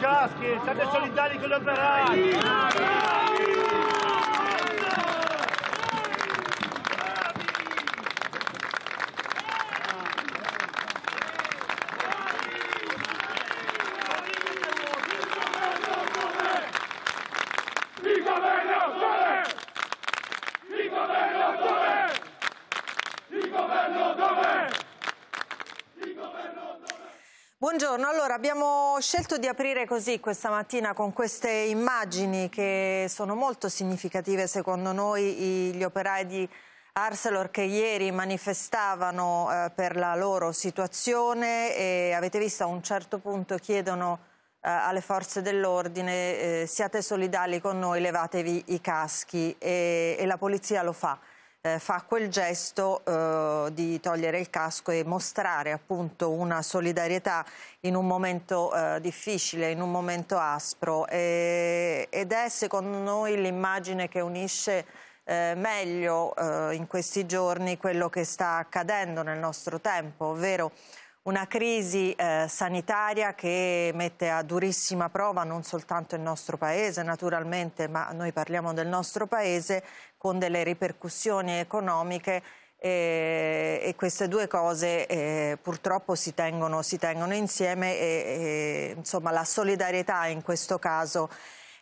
caschi, state solidali con gli operai! scelto di aprire così questa mattina con queste immagini che sono molto significative secondo noi gli operai di Arcelor che ieri manifestavano eh, per la loro situazione e avete visto a un certo punto chiedono eh, alle forze dell'ordine eh, siate solidali con noi, levatevi i caschi e, e la polizia lo fa eh, fa quel gesto eh, di togliere il casco e mostrare appunto una solidarietà in un momento eh, difficile, in un momento aspro e, ed è secondo noi l'immagine che unisce eh, meglio eh, in questi giorni quello che sta accadendo nel nostro tempo, ovvero una crisi eh, sanitaria che mette a durissima prova non soltanto il nostro paese naturalmente, ma noi parliamo del nostro paese con delle ripercussioni economiche e, eh, e queste due cose eh, purtroppo si tengono, si tengono insieme e, e insomma, la solidarietà in questo caso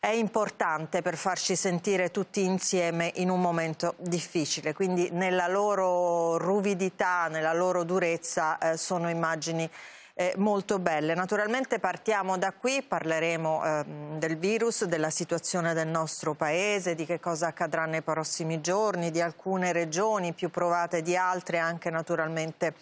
è importante per farci sentire tutti insieme in un momento difficile. Quindi nella loro ruvidità, nella loro durezza eh, sono immagini eh, molto belle. Naturalmente partiamo da qui, parleremo eh, del virus, della situazione del nostro paese, di che cosa accadrà nei prossimi giorni, di alcune regioni più provate di altre, anche naturalmente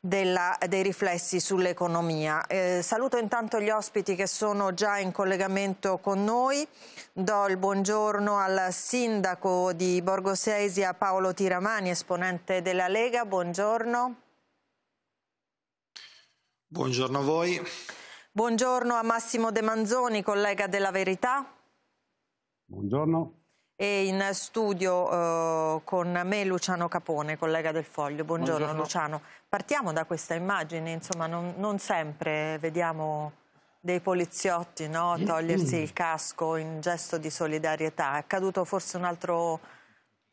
della, dei riflessi sull'economia. Eh, saluto intanto gli ospiti che sono già in collegamento con noi. Do il buongiorno al sindaco di Borgo Sesia Paolo Tiramani, esponente della Lega. Buongiorno. Buongiorno a voi. Buongiorno a Massimo De Manzoni, collega della Verità. Buongiorno. E in studio eh, con me Luciano Capone, collega del Foglio. Buongiorno, Buongiorno. Luciano. Partiamo da questa immagine, insomma non, non sempre vediamo dei poliziotti no? togliersi il casco in gesto di solidarietà. È accaduto forse un altro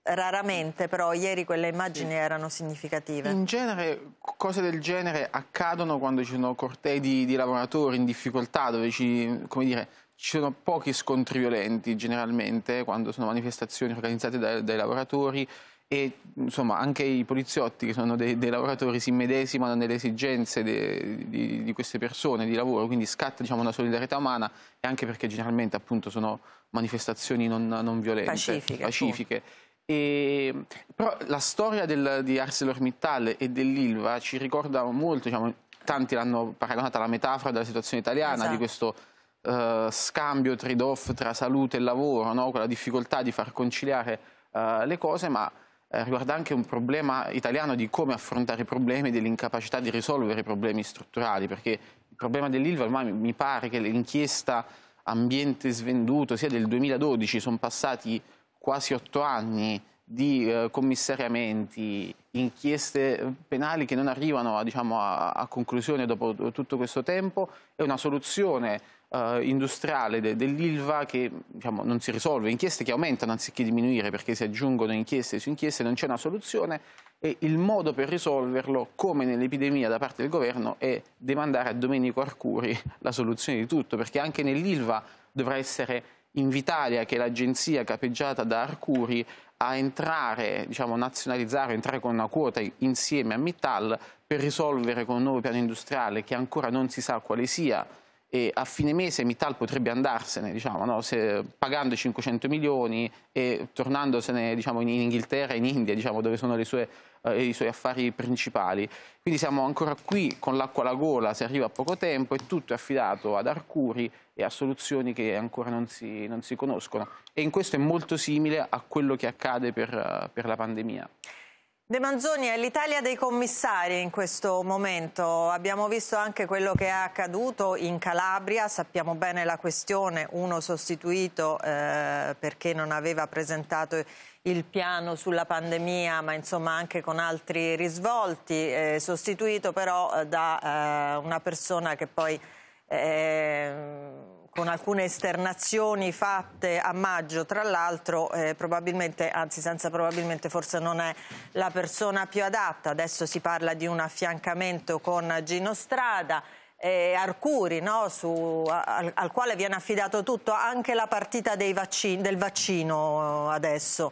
Raramente, però ieri quelle immagini erano significative. In genere cose del genere accadono quando ci sono cortei di, di lavoratori in difficoltà, dove ci, dire, ci, sono pochi scontri violenti generalmente, quando sono manifestazioni organizzate dai, dai lavoratori e insomma, anche i poliziotti che sono dei, dei lavoratori si medesimano nelle esigenze de, di, di, queste persone di lavoro, quindi scatta diciamo, una solidarietà umana e anche perché generalmente appunto, sono manifestazioni non, non violente, pacifiche. pacifiche. E, però la storia del, di ArcelorMittal e dell'Ilva ci ricorda molto, diciamo, tanti l'hanno paragonata alla metafora della situazione italiana, esatto. di questo uh, scambio trade-off tra salute e lavoro, no? quella difficoltà di far conciliare uh, le cose, ma eh, riguarda anche un problema italiano di come affrontare i problemi, e dell'incapacità di risolvere i problemi strutturali, perché il problema dell'Ilva ormai mi pare che l'inchiesta ambiente svenduto sia del 2012, sono passati quasi otto anni di eh, commissariamenti, inchieste penali che non arrivano a, diciamo, a, a, conclusione dopo tutto questo tempo è una soluzione eh, industriale de, dell'ILVA che diciamo, non si risolve, inchieste che aumentano anziché diminuire perché si aggiungono inchieste su inchieste, non c'è una soluzione e il modo per risolverlo, come nell'epidemia da parte del governo, è demandare a Domenico Arcuri la soluzione di tutto, perché anche nell'ILVA dovrà essere Invitalia, che è l'agenzia capeggiata da Arcuri, a entrare, diciamo, nazionalizzare, entrare con una quota insieme a Mittal per risolvere con un nuovo piano industriale che ancora non si sa quale sia e a fine mese Mittal potrebbe andarsene, diciamo, no? Se, pagando 500 milioni e tornandosene diciamo, in Inghilterra, in India, diciamo, dove sono le sue eh, i suoi affari principali. Quindi siamo ancora qui con l'acqua alla gola, si arriva a poco tempo e tutto è affidato ad Arcuri e a soluzioni che ancora non si, non si conoscono. E in questo è molto simile a quello che accade per, eh, per la pandemia. De Manzoni è l'Italia dei commissari in questo momento, abbiamo visto anche quello che è accaduto in Calabria, sappiamo bene la questione, uno sostituito eh, perché non aveva presentato il piano sulla pandemia, ma insomma anche con altri risvolti, eh, sostituito però eh, da eh, una persona che poi eh, con alcune esternazioni fatte a maggio, tra l'altro eh, probabilmente, anzi senza probabilmente, forse non è la persona più adatta. Adesso si parla di un affiancamento con Gino Strada. Eh, Arcuri, no? Su, al, al, quale viene affidato tutto, anche la partita vaccini, del vaccino eh, adesso.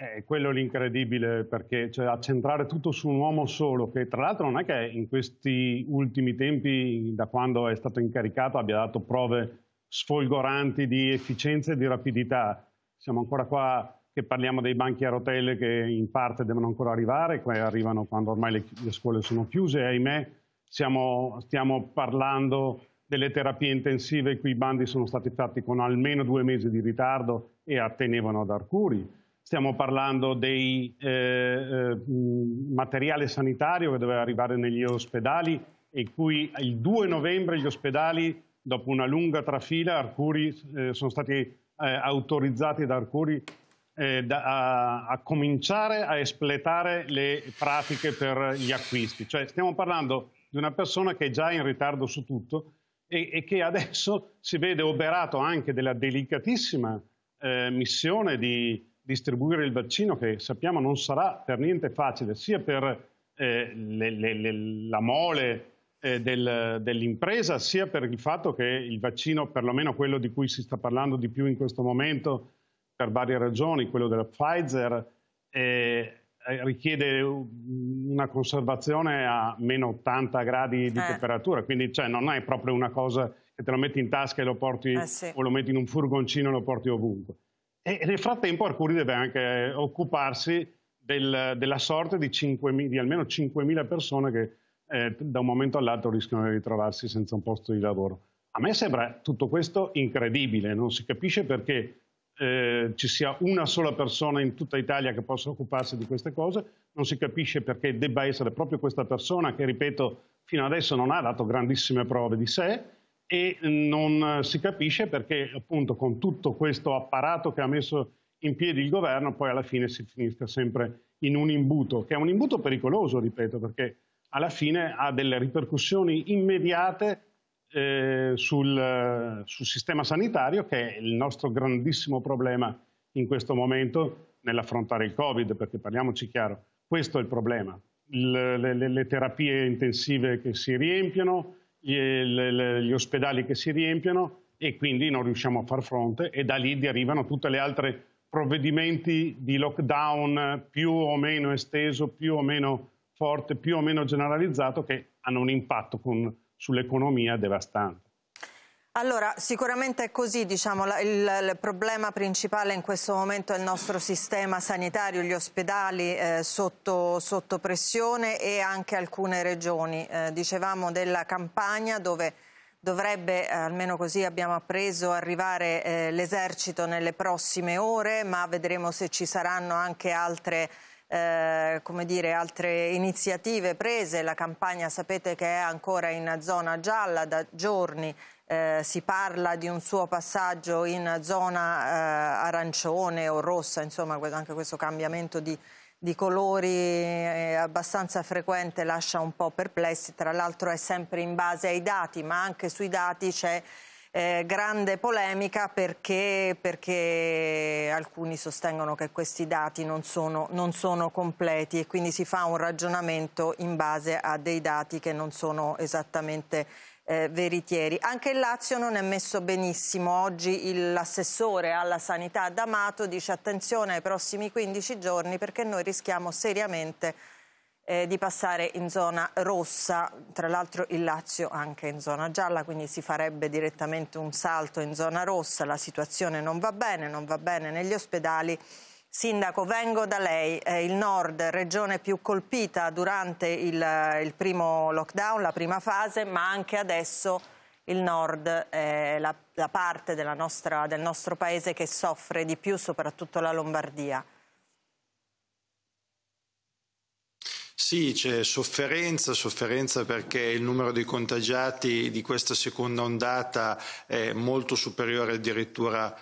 Eh, quello è l'incredibile perché cioè, accentrare tutto su un uomo solo, che tra l'altro non è che in questi ultimi tempi, da quando è stato incaricato, abbia dato prove sfolgoranti di efficienza e di rapidità. Siamo ancora qua che parliamo dei banchi a rotelle che in parte devono ancora arrivare, poi arrivano quando ormai le, le scuole sono chiuse, ahimè siamo, stiamo parlando delle terapie intensive qui i bandi sono stati fatti con almeno due mesi di ritardo e attenevano ad Arcuri Stiamo parlando del eh, eh, materiale sanitario che doveva arrivare negli ospedali e cui il 2 novembre gli ospedali, dopo una lunga trafila, Arcuri, eh, sono stati eh, autorizzati da Arcuri eh, da, a, a, cominciare a espletare le pratiche per gli acquisti. Cioè stiamo parlando di una persona che è già in ritardo su tutto e, e che adesso si vede oberato anche della delicatissima eh, missione di distribuire il vaccino che sappiamo non sarà per niente facile, sia per eh, le, le, le, la mole eh, del, dell'impresa, sia per il fatto che il vaccino, perlomeno quello di cui si sta parlando di più in questo momento, per varie ragioni, quello della Pfizer, eh, eh richiede una conservazione a meno 80 gradi di eh. temperatura, quindi cioè, non è proprio una cosa che te lo metti in tasca e lo porti eh sì. o lo metti in un furgoncino e lo porti ovunque. E nel frattempo Arcuri deve anche occuparsi del, della sorte di, 5, di almeno 5.000 persone che eh, da un momento all'altro rischiano di ritrovarsi senza un posto di lavoro. A me sembra tutto questo incredibile, non si capisce perché eh, ci sia una sola persona in tutta Italia che possa occuparsi di queste cose, non si capisce perché debba essere proprio questa persona che, ripeto, fino adesso non ha dato grandissime prove di sé, e non si capisce perché appunto con tutto questo apparato che ha messo in piedi il governo poi alla fine si finisca sempre in un imbuto, che è un imbuto pericoloso, ripeto, perché alla fine ha delle ripercussioni immediate eh, sul, sul sistema sanitario, che è il nostro grandissimo problema in questo momento nell'affrontare il Covid, perché parliamoci chiaro, questo è il problema. Le, le, le terapie intensive che si riempiono, gli ospedali che si riempiono e quindi non riusciamo a far fronte e da lì derivano tutte le altre provvedimenti di lockdown più o meno esteso, più o meno forte, più o meno generalizzato che hanno un impatto con, sull'economia devastante. Allora, sicuramente è così, diciamo, il, il, problema principale in questo momento è il nostro sistema sanitario, gli ospedali eh, sotto, sotto, pressione e anche alcune regioni. Eh, dicevamo della campagna dove dovrebbe, eh, almeno così abbiamo appreso, arrivare eh, l'esercito nelle prossime ore, ma vedremo se ci saranno anche altre eh, come dire, altre iniziative prese. La campagna sapete che è ancora in zona gialla da giorni eh, si parla di un suo passaggio in zona eh, arancione o rossa, insomma anche questo cambiamento di, di colori eh, abbastanza frequente lascia un po' perplessi, tra l'altro è sempre in base ai dati, ma anche sui dati c'è eh, grande polemica perché, perché, alcuni sostengono che questi dati non sono, non sono, completi e quindi si fa un ragionamento in base a dei dati che non sono esattamente eh, veritieri. Anche il Lazio non è messo benissimo. Oggi l'assessore alla sanità D'Amato dice attenzione ai prossimi 15 giorni perché noi rischiamo seriamente eh, di passare in zona rossa, tra l'altro il Lazio anche in zona gialla, quindi si farebbe direttamente un salto in zona rossa, la situazione non va bene, non va bene negli ospedali. Sindaco, vengo da lei, eh, il nord, regione più colpita durante il, il, primo lockdown, la prima fase, ma anche adesso il nord è la, la parte nostra, del nostro paese che soffre di più, soprattutto la Lombardia. Sì, c'è sofferenza, sofferenza perché il numero di contagiati di questa seconda ondata è molto superiore addirittura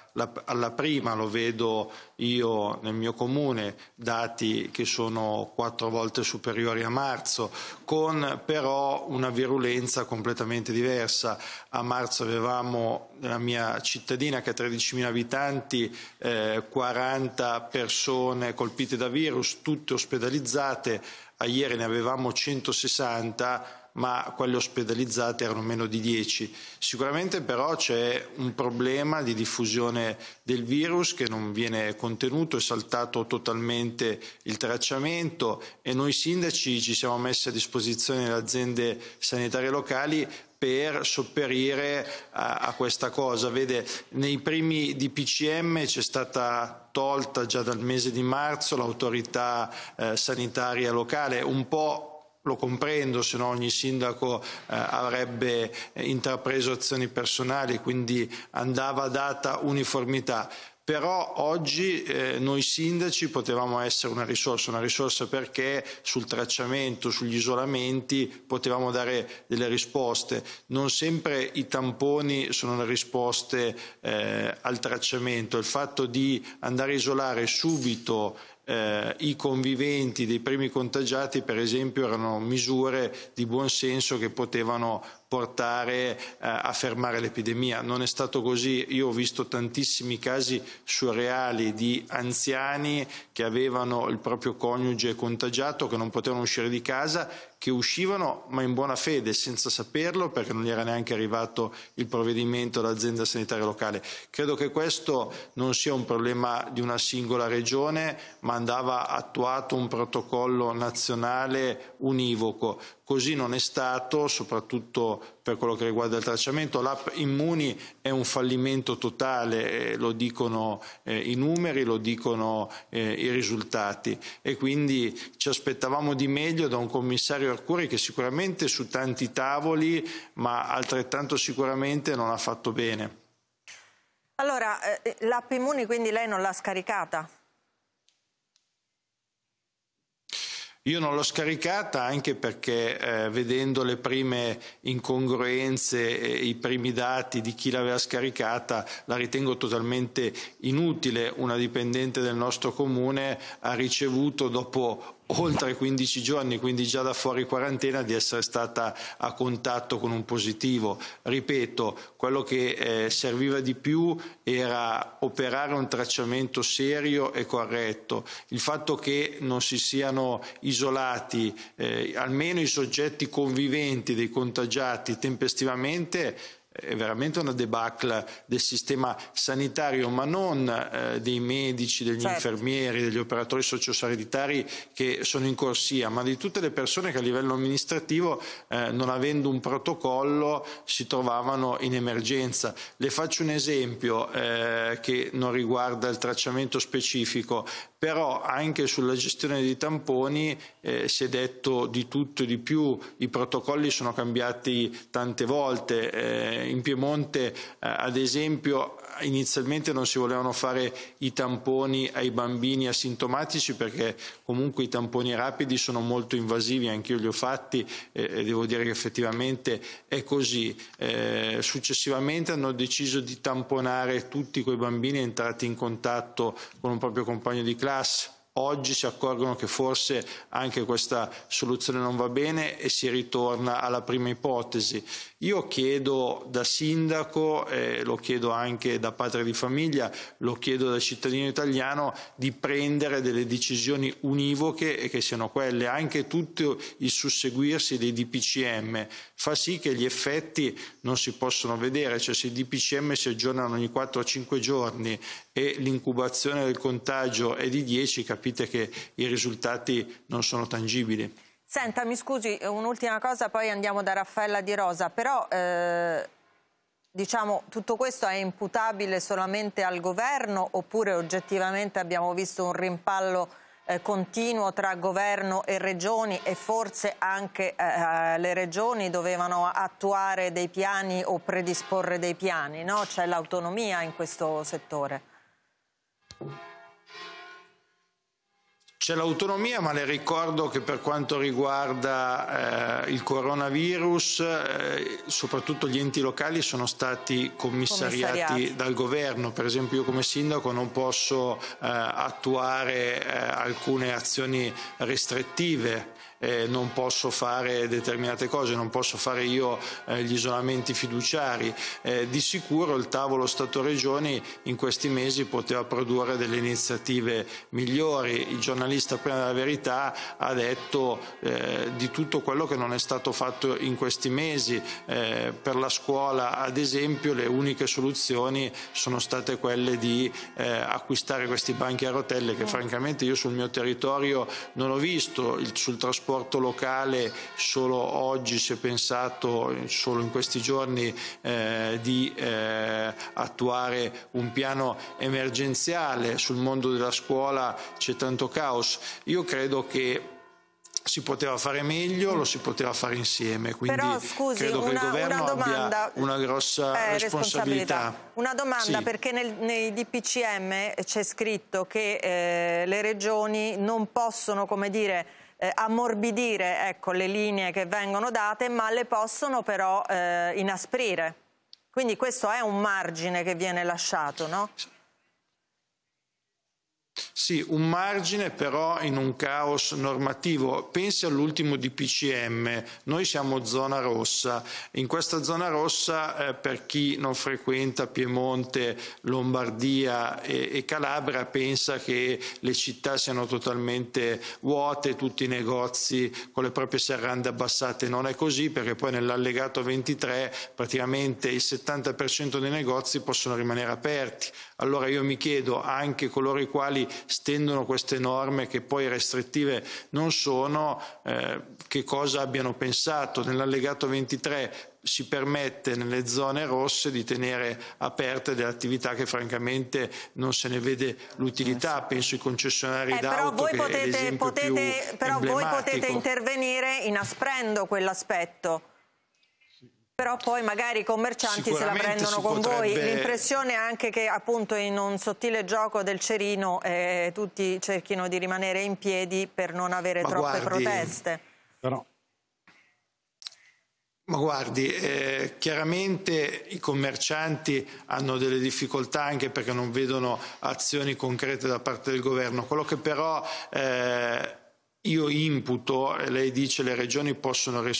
alla prima, lo vedo io nel mio comune, dati che sono quattro volte superiori a marzo, con però una virulenza completamente diversa. A marzo avevamo nella mia cittadina che ha 13.000 abitanti, eh, 40 persone colpite da virus, tutte ospedalizzate a ieri ne avevamo 160, ma quelle ospedalizzate erano meno di 10. Sicuramente però c'è un problema di diffusione del virus che non viene contenuto, è saltato totalmente il tracciamento e noi sindaci ci siamo messi a disposizione delle aziende sanitarie locali per sopperire a, a, questa cosa. Vede, nei primi DPCM c'è stata tolta già dal mese di marzo l'autorità eh, sanitaria locale, un po' lo comprendo, se no ogni sindaco eh, avrebbe eh, intrapreso azioni personali, quindi andava data uniformità però oggi eh, noi sindaci potevamo essere una risorsa, una risorsa perché sul tracciamento, sugli isolamenti potevamo dare delle risposte. Non sempre i tamponi sono le risposte eh, al tracciamento, il fatto di andare a isolare subito eh, i conviventi dei primi contagiati per esempio erano misure di buon senso che potevano portare eh, a fermare l'epidemia. Non è stato così. Io ho visto tantissimi casi surreali di anziani che avevano il proprio coniuge contagiato, che non potevano uscire di casa che uscivano ma in buona fede, senza saperlo, perché non gli era neanche arrivato il provvedimento dall'azienda sanitaria locale. Credo che questo non sia un problema di una singola regione, ma andava attuato un protocollo nazionale univoco. Così non è stato, soprattutto per quello che riguarda il tracciamento. L'app Immuni è un fallimento totale, eh, lo dicono eh, i numeri, lo dicono eh, i risultati e quindi ci aspettavamo di meglio da un commissario Arcuri che sicuramente su tanti tavoli, ma altrettanto sicuramente non ha fatto bene. Allora, eh, eh, l'app Immuni quindi lei non l'ha scaricata? Io non l'ho scaricata anche perché eh, vedendo le prime incongruenze, eh, i primi dati di chi l'aveva scaricata, la ritengo totalmente inutile. Una dipendente del nostro comune ha ricevuto dopo oltre 15 giorni, quindi già da fuori quarantena, di essere stata a contatto con un positivo. Ripeto, quello che eh, serviva di più era operare un tracciamento serio e corretto. Il fatto che non si siano isolati eh, almeno i soggetti conviventi dei contagiati tempestivamente è veramente una debacle del sistema sanitario, ma non eh, dei medici, degli certo. infermieri, degli operatori sociosanitari che sono in corsia, ma di tutte le persone che a livello amministrativo, eh, non avendo un protocollo, si trovavano in emergenza. Le faccio un esempio eh, che non riguarda il tracciamento specifico però anche sulla gestione dei tamponi eh, si è detto di tutto e di più, i protocolli sono cambiati tante volte, eh, in Piemonte eh, ad esempio inizialmente non si volevano fare i tamponi ai bambini asintomatici perché comunque i tamponi rapidi sono molto invasivi, anch'io li ho fatti e devo dire che effettivamente è così. Eh, successivamente hanno deciso di tamponare tutti quei bambini entrati in contatto con un proprio compagno di classe Oggi si accorgono che forse anche questa soluzione non va bene e si ritorna alla prima ipotesi. Io chiedo da sindaco, eh, lo chiedo anche da padre di famiglia, lo chiedo da cittadino italiano di prendere delle decisioni univoche e che siano quelle. Anche tutto il susseguirsi dei DPCM fa sì che gli effetti non si possono vedere, cioè se i DPCM si aggiornano ogni 4-5 giorni e l'incubazione del contagio è di 10, capite che i risultati non sono tangibili. Senta, mi scusi, un'ultima cosa, poi andiamo da Raffaella Di Rosa, però... Eh diciamo, tutto questo è imputabile solamente al governo oppure oggettivamente abbiamo visto un rimpallo eh, continuo tra governo e regioni e forse anche eh, eh le regioni dovevano attuare dei piani o predisporre dei piani, no? C'è l'autonomia in questo settore. C'è l'autonomia, ma le ricordo che per quanto riguarda eh, il coronavirus, eh, soprattutto gli enti locali sono stati commissariati, commissariati, dal governo. Per esempio io come sindaco non posso eh, attuare eh, alcune azioni restrittive eh, non posso fare determinate cose, non posso fare io eh, gli isolamenti fiduciari. Eh, di sicuro il tavolo Stato-Regioni in questi mesi poteva produrre delle iniziative migliori. Il giornalista prima della verità ha detto eh, di tutto quello che non è stato fatto in questi mesi. Eh, per la scuola, ad esempio, le uniche soluzioni sono state quelle di eh, acquistare questi banchi a rotelle che francamente io sul mio territorio non ho visto, il, sul trasporto trasporto locale solo oggi si è pensato, solo in questi giorni, eh, di eh, attuare un piano emergenziale. Sul mondo della scuola c'è tanto caos. Io credo che si poteva fare meglio, lo si poteva fare insieme, quindi Però, scusi, credo una, che il governo una domanda, abbia una grossa eh, responsabilità. responsabilità. Una domanda, sì. perché nel, nei DPCM c'è scritto che eh, le regioni non possono, come dire, eh, ammorbidire ecco, le linee che vengono date, ma le possono però eh, inasprire. Quindi questo è un margine che viene lasciato, no? Sì, un margine però in un caos normativo. Pensi all'ultimo DPCM, noi siamo zona rossa. In questa zona rossa, eh, per chi non frequenta Piemonte, Lombardia e, e, Calabria, pensa che le città siano totalmente vuote, tutti i negozi con le proprie serrande abbassate. Non è così perché poi nell'allegato 23 praticamente il 70% dei negozi possono rimanere aperti allora io mi chiedo anche coloro i quali stendono queste norme che poi restrittive non sono, eh, che cosa abbiano pensato. Nell'allegato 23 si permette nelle zone rosse di tenere aperte delle attività che francamente non se ne vede l'utilità, eh penso ai concessionari eh, d'auto però voi potete, potete, però voi potete intervenire inasprendo quell'aspetto. Però poi magari i commercianti se la prendono con potrebbe... voi. L'impressione è anche che appunto in un sottile gioco del cerino eh, tutti cerchino di rimanere in piedi per non avere Ma troppe guardi... proteste. Però... Ma guardi, eh, chiaramente i commercianti hanno delle difficoltà anche perché non vedono azioni concrete da parte del governo. Quello che però eh, io imputo, lei dice le regioni possono eh,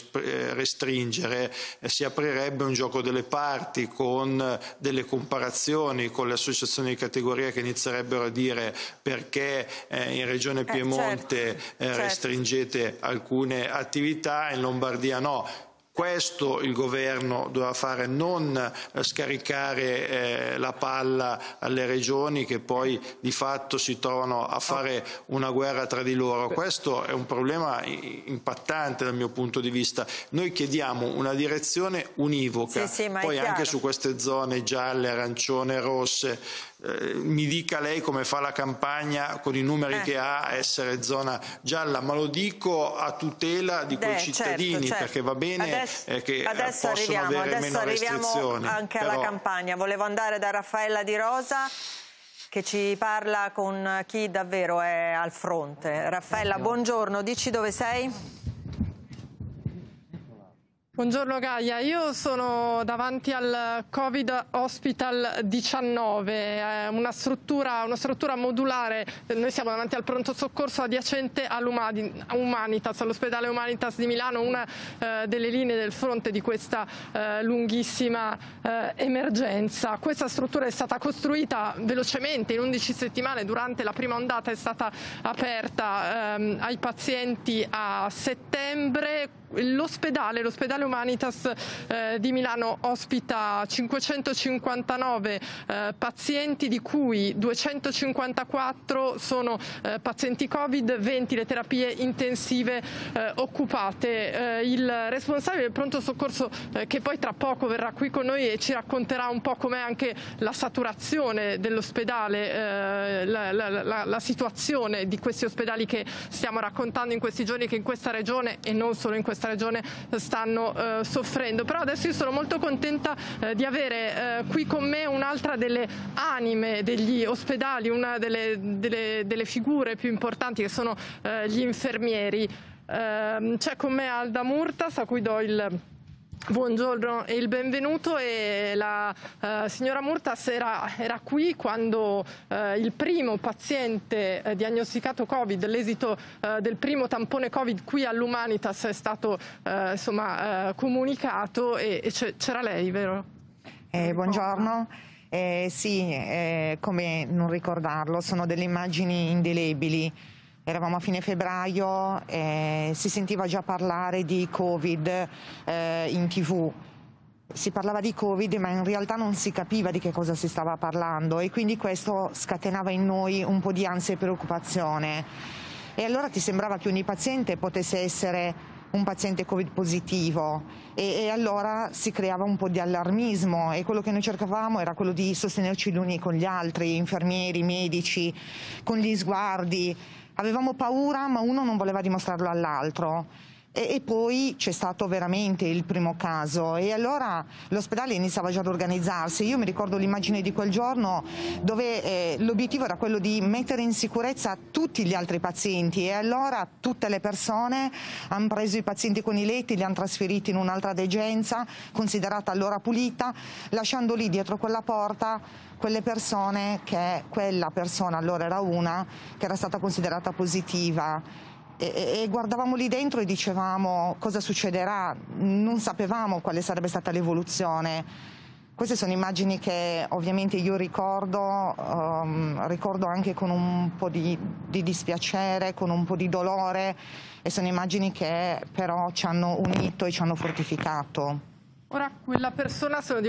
restringere, eh, si aprirebbe un gioco delle parti con eh, delle comparazioni con le associazioni di categoria che inizierebbero a dire perché in regione Piemonte certo, eh, certo, restringete certo. alcune attività, in Lombardia no questo il governo doveva fare, non eh, scaricare eh, la palla alle regioni che poi di fatto si trovano a fare una guerra tra di loro. Questo è un problema impattante dal mio punto di vista. Noi chiediamo una direzione univoca, sì, sì, poi anche su queste zone gialle, arancione, rosse eh, mi dica lei come fa la campagna con i numeri eh. che ha essere zona gialla, ma lo dico a tutela di quei De, certo, cittadini certo, certo. perché va bene adesso, eh, che eh, adesso possono arriviamo, avere adesso meno restrizioni. anche però... alla campagna. Volevo andare da Raffaella Di Rosa che ci parla con chi davvero è al fronte. Raffaella, buongiorno, dici dove sei? Buongiorno Gaia, io sono davanti al Covid Hospital 19, una struttura, una struttura modulare, noi siamo davanti al pronto soccorso adiacente all'Umanitas, all'ospedale Humanitas di Milano, una eh, delle linee del fronte di questa eh, lunghissima eh, emergenza. Questa struttura è stata costruita velocemente, in 11 settimane durante la prima ondata è stata aperta ehm, ai pazienti a settembre, L'ospedale, l'ospedale Humanitas eh, di Milano ospita 559 eh, pazienti di cui 254 sono eh, pazienti Covid, 20 le terapie intensive eh, occupate. Eh, il responsabile del pronto soccorso eh, che poi tra poco verrà qui con noi e ci racconterà un po' com'è anche la saturazione dell'ospedale, la, la, la, la situazione di questi ospedali che stiamo raccontando in questi giorni che in questa regione e non solo in questa questa regione stanno eh, soffrendo. Però adesso io sono molto contenta eh, di avere eh, qui con me un'altra delle anime degli ospedali, una delle, delle, delle figure più importanti che sono eh, gli infermieri. Ehm, c'è con me Alda Murtas a cui do il Buongiorno e il benvenuto. E la eh, signora Murtas era, era qui quando eh, il primo paziente eh, diagnosticato Covid, l'esito eh, del primo tampone Covid qui all'Umanitas è stato eh, insomma, eh, comunicato e, e c'era lei, vero? buongiorno. sì, come non ricordarlo, sono delle immagini indelebili Eravamo a fine febbraio e si sentiva già parlare di Covid eh, in tv. Si parlava di Covid ma in realtà non si capiva di che cosa si stava parlando e quindi questo scatenava in noi un po' di ansia e preoccupazione. E allora ti sembrava che ogni paziente potesse essere un paziente covid positivo e, e, allora si creava un po' di allarmismo e quello che noi cercavamo era quello di sostenerci gli uni con gli altri, infermieri, medici, con gli sguardi, Avevamo paura ma uno non voleva dimostrarlo all'altro e, e poi c'è stato veramente il primo caso e allora l'ospedale iniziava già ad organizzarsi. Io mi ricordo l'immagine di quel giorno dove eh, l'obiettivo era quello di mettere in sicurezza tutti gli altri pazienti e allora tutte le persone hanno preso i pazienti con i letti, li hanno trasferiti in un'altra degenza considerata allora pulita, lasciando lì dietro quella porta quelle persone che quella persona allora era una che era stata considerata positiva e, e guardavamo lì dentro e dicevamo cosa succederà, non sapevamo quale sarebbe stata l'evoluzione. Queste sono immagini che ovviamente io ricordo, um, ricordo anche con un po' di, di, dispiacere, con un po' di dolore e sono immagini che però ci hanno unito e ci hanno fortificato. Ora quella persona sono,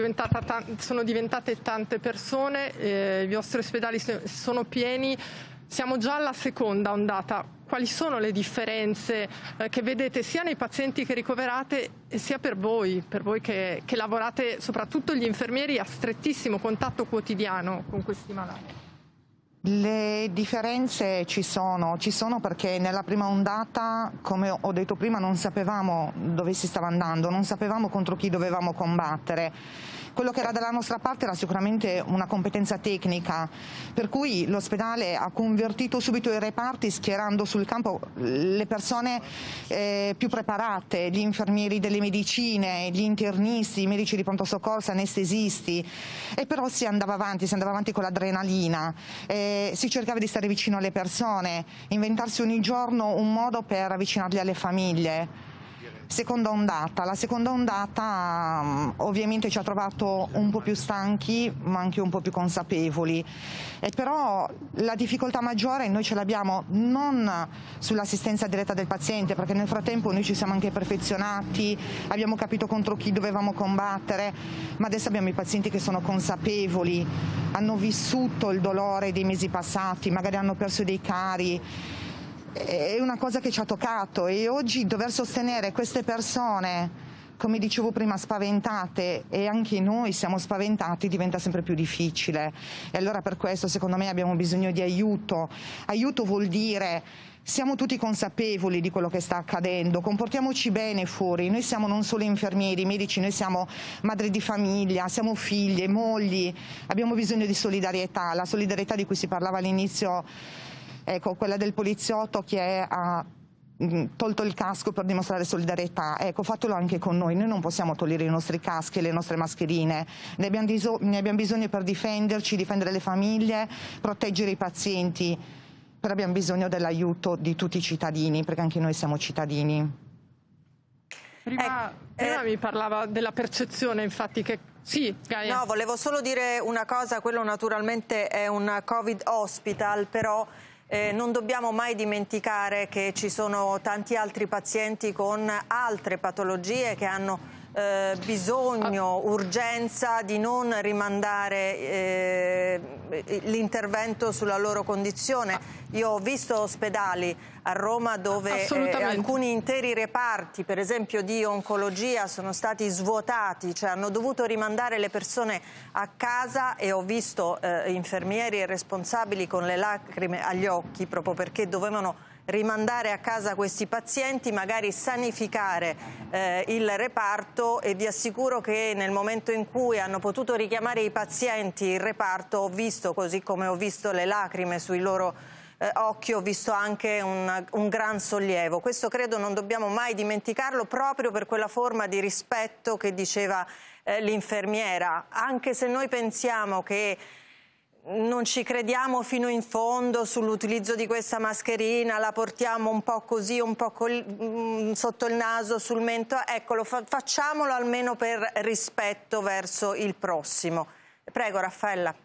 sono diventate tante persone, eh, i vostri ospedali sono pieni, siamo già alla seconda ondata quali sono le differenze eh, che vedete sia nei pazienti che ricoverate sia per voi, per voi che, che lavorate, soprattutto gli infermieri, a strettissimo contatto quotidiano con questi malati. Le differenze ci sono, ci sono perché nella prima ondata, come ho detto prima, non sapevamo dove si stava andando, non sapevamo contro chi dovevamo combattere. Quello che era dalla nostra parte era sicuramente una competenza tecnica, per cui l'ospedale ha convertito subito i reparti schierando sul campo le persone eh, più preparate, gli infermieri delle medicine, gli internisti, i medici di pronto soccorso, anestesisti e però si andava avanti, si andava avanti con l'adrenalina. Eh, si cercava di stare vicino alle persone, inventarsi ogni giorno un modo per avvicinarli alle famiglie seconda ondata. La seconda ondata mm, ovviamente ci ha trovato un po' più stanchi ma anche un po' più consapevoli. E però la difficoltà maggiore noi ce l'abbiamo non sull'assistenza diretta del paziente perché nel frattempo noi ci siamo anche perfezionati, abbiamo capito contro chi dovevamo combattere, ma adesso abbiamo i pazienti che sono consapevoli, hanno vissuto il dolore dei mesi passati, magari hanno perso dei cari è una cosa che ci ha toccato e oggi dover sostenere queste persone come dicevo prima, spaventate e anche noi siamo spaventati, diventa sempre più difficile. E allora per questo secondo me abbiamo bisogno di aiuto. Aiuto vuol dire siamo tutti consapevoli di quello che sta accadendo, comportiamoci bene fuori, noi siamo non solo infermieri, medici, noi siamo madri di famiglia, siamo figlie, mogli, abbiamo bisogno di solidarietà, la solidarietà di cui si parlava all'inizio ecco, quella del poliziotto che ha mm, tolto il casco per dimostrare solidarietà, ecco fatelo anche con noi, noi non possiamo togliere i nostri caschi e le nostre mascherine, ne abbiamo, ne abbiamo, bisogno per difenderci, difendere le famiglie, proteggere i pazienti, però abbiamo bisogno dell'aiuto di tutti i cittadini perché anche noi siamo cittadini. Prima, eh, prima eh, mi parlava della percezione infatti che sì, Gaia. No, volevo solo dire una cosa, quello naturalmente è un Covid hospital, però eh, non dobbiamo mai dimenticare che ci sono tanti altri pazienti con altre patologie che hanno eh, bisogno, urgenza di non rimandare eh, l'intervento sulla loro condizione. Io ho visto ospedali a Roma dove eh, alcuni interi reparti, per esempio di oncologia, sono stati svuotati, cioè hanno dovuto rimandare le persone a casa e ho visto eh, infermieri e responsabili con le lacrime agli occhi proprio perché dovevano rimandare a casa questi pazienti, magari sanificare eh, il reparto e vi assicuro che nel momento in cui hanno potuto richiamare i pazienti il reparto ho visto, così come ho visto le lacrime sui loro eh, occhi ho visto anche un, un, gran sollievo. Questo credo non dobbiamo mai dimenticarlo proprio per quella forma di rispetto che diceva eh, l'infermiera. Anche se noi pensiamo che non ci crediamo fino in fondo sull'utilizzo di questa mascherina, la portiamo un po' così, un po' col, mm, sotto il naso, sul mento, eccolo, fa facciamolo almeno per rispetto verso il prossimo. Prego Raffaella.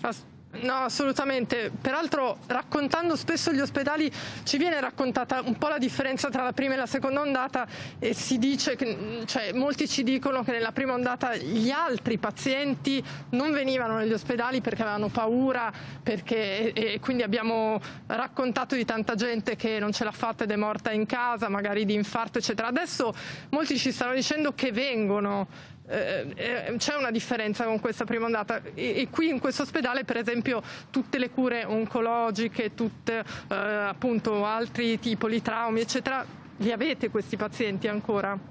Grazie. No, assolutamente. Peraltro, raccontando spesso gli ospedali, ci viene raccontata un po' la differenza tra la prima e la seconda ondata e si dice, che, cioè, molti ci dicono che nella prima ondata gli altri pazienti non venivano negli ospedali perché avevano paura, perché, e, e quindi abbiamo raccontato di tanta gente che non ce l'ha fatta ed è morta in casa, magari di infarto, eccetera. Adesso molti ci stanno dicendo che vengono eh, eh, eh, c'è una differenza con questa prima ondata e, qui in questo ospedale per esempio tutte le cure oncologiche, tutte, eh, appunto altri tipi, di traumi eccetera, li avete questi pazienti ancora?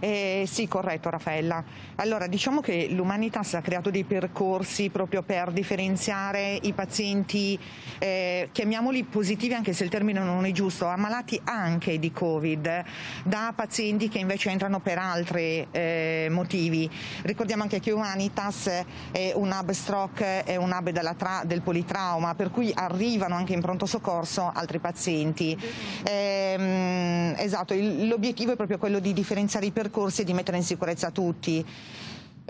Eh, sì, corretto Raffaella. Allora, diciamo che l'umanità ha creato dei percorsi proprio per differenziare i pazienti, eh, chiamiamoli positivi anche se il termine non è giusto, ammalati anche di Covid, da pazienti che invece entrano per altri eh, motivi. Ricordiamo anche che Humanitas è un hub stroke, è un hub del politrauma, per cui arrivano anche in pronto soccorso altri pazienti. Ehm, esatto, l'obiettivo è proprio quello di differenziare i percorsi percorsi e di mettere in sicurezza tutti.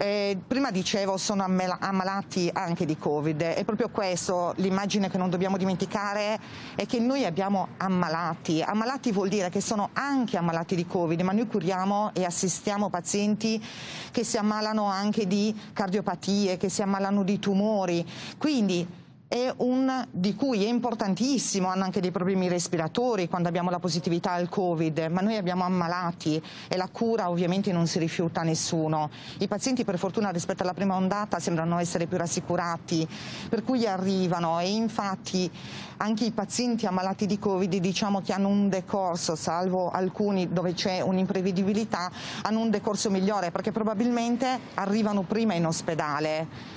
Eh, prima dicevo sono ammalati anche di Covid è proprio questo l'immagine che non dobbiamo dimenticare è che noi abbiamo ammalati. Ammalati vuol dire che sono anche ammalati di Covid, ma noi curiamo e assistiamo pazienti che si ammalano anche di cardiopatie, che si ammalano di tumori. Quindi un, di cui è importantissimo, hanno anche dei problemi respiratori quando abbiamo la positività al Covid, ma noi abbiamo ammalati e la cura ovviamente non si rifiuta a nessuno. I pazienti per fortuna rispetto alla prima ondata sembrano essere più rassicurati, per cui arrivano e infatti anche i pazienti ammalati di Covid diciamo che hanno un decorso, salvo alcuni dove c'è un'imprevedibilità, hanno un decorso migliore perché probabilmente arrivano prima in ospedale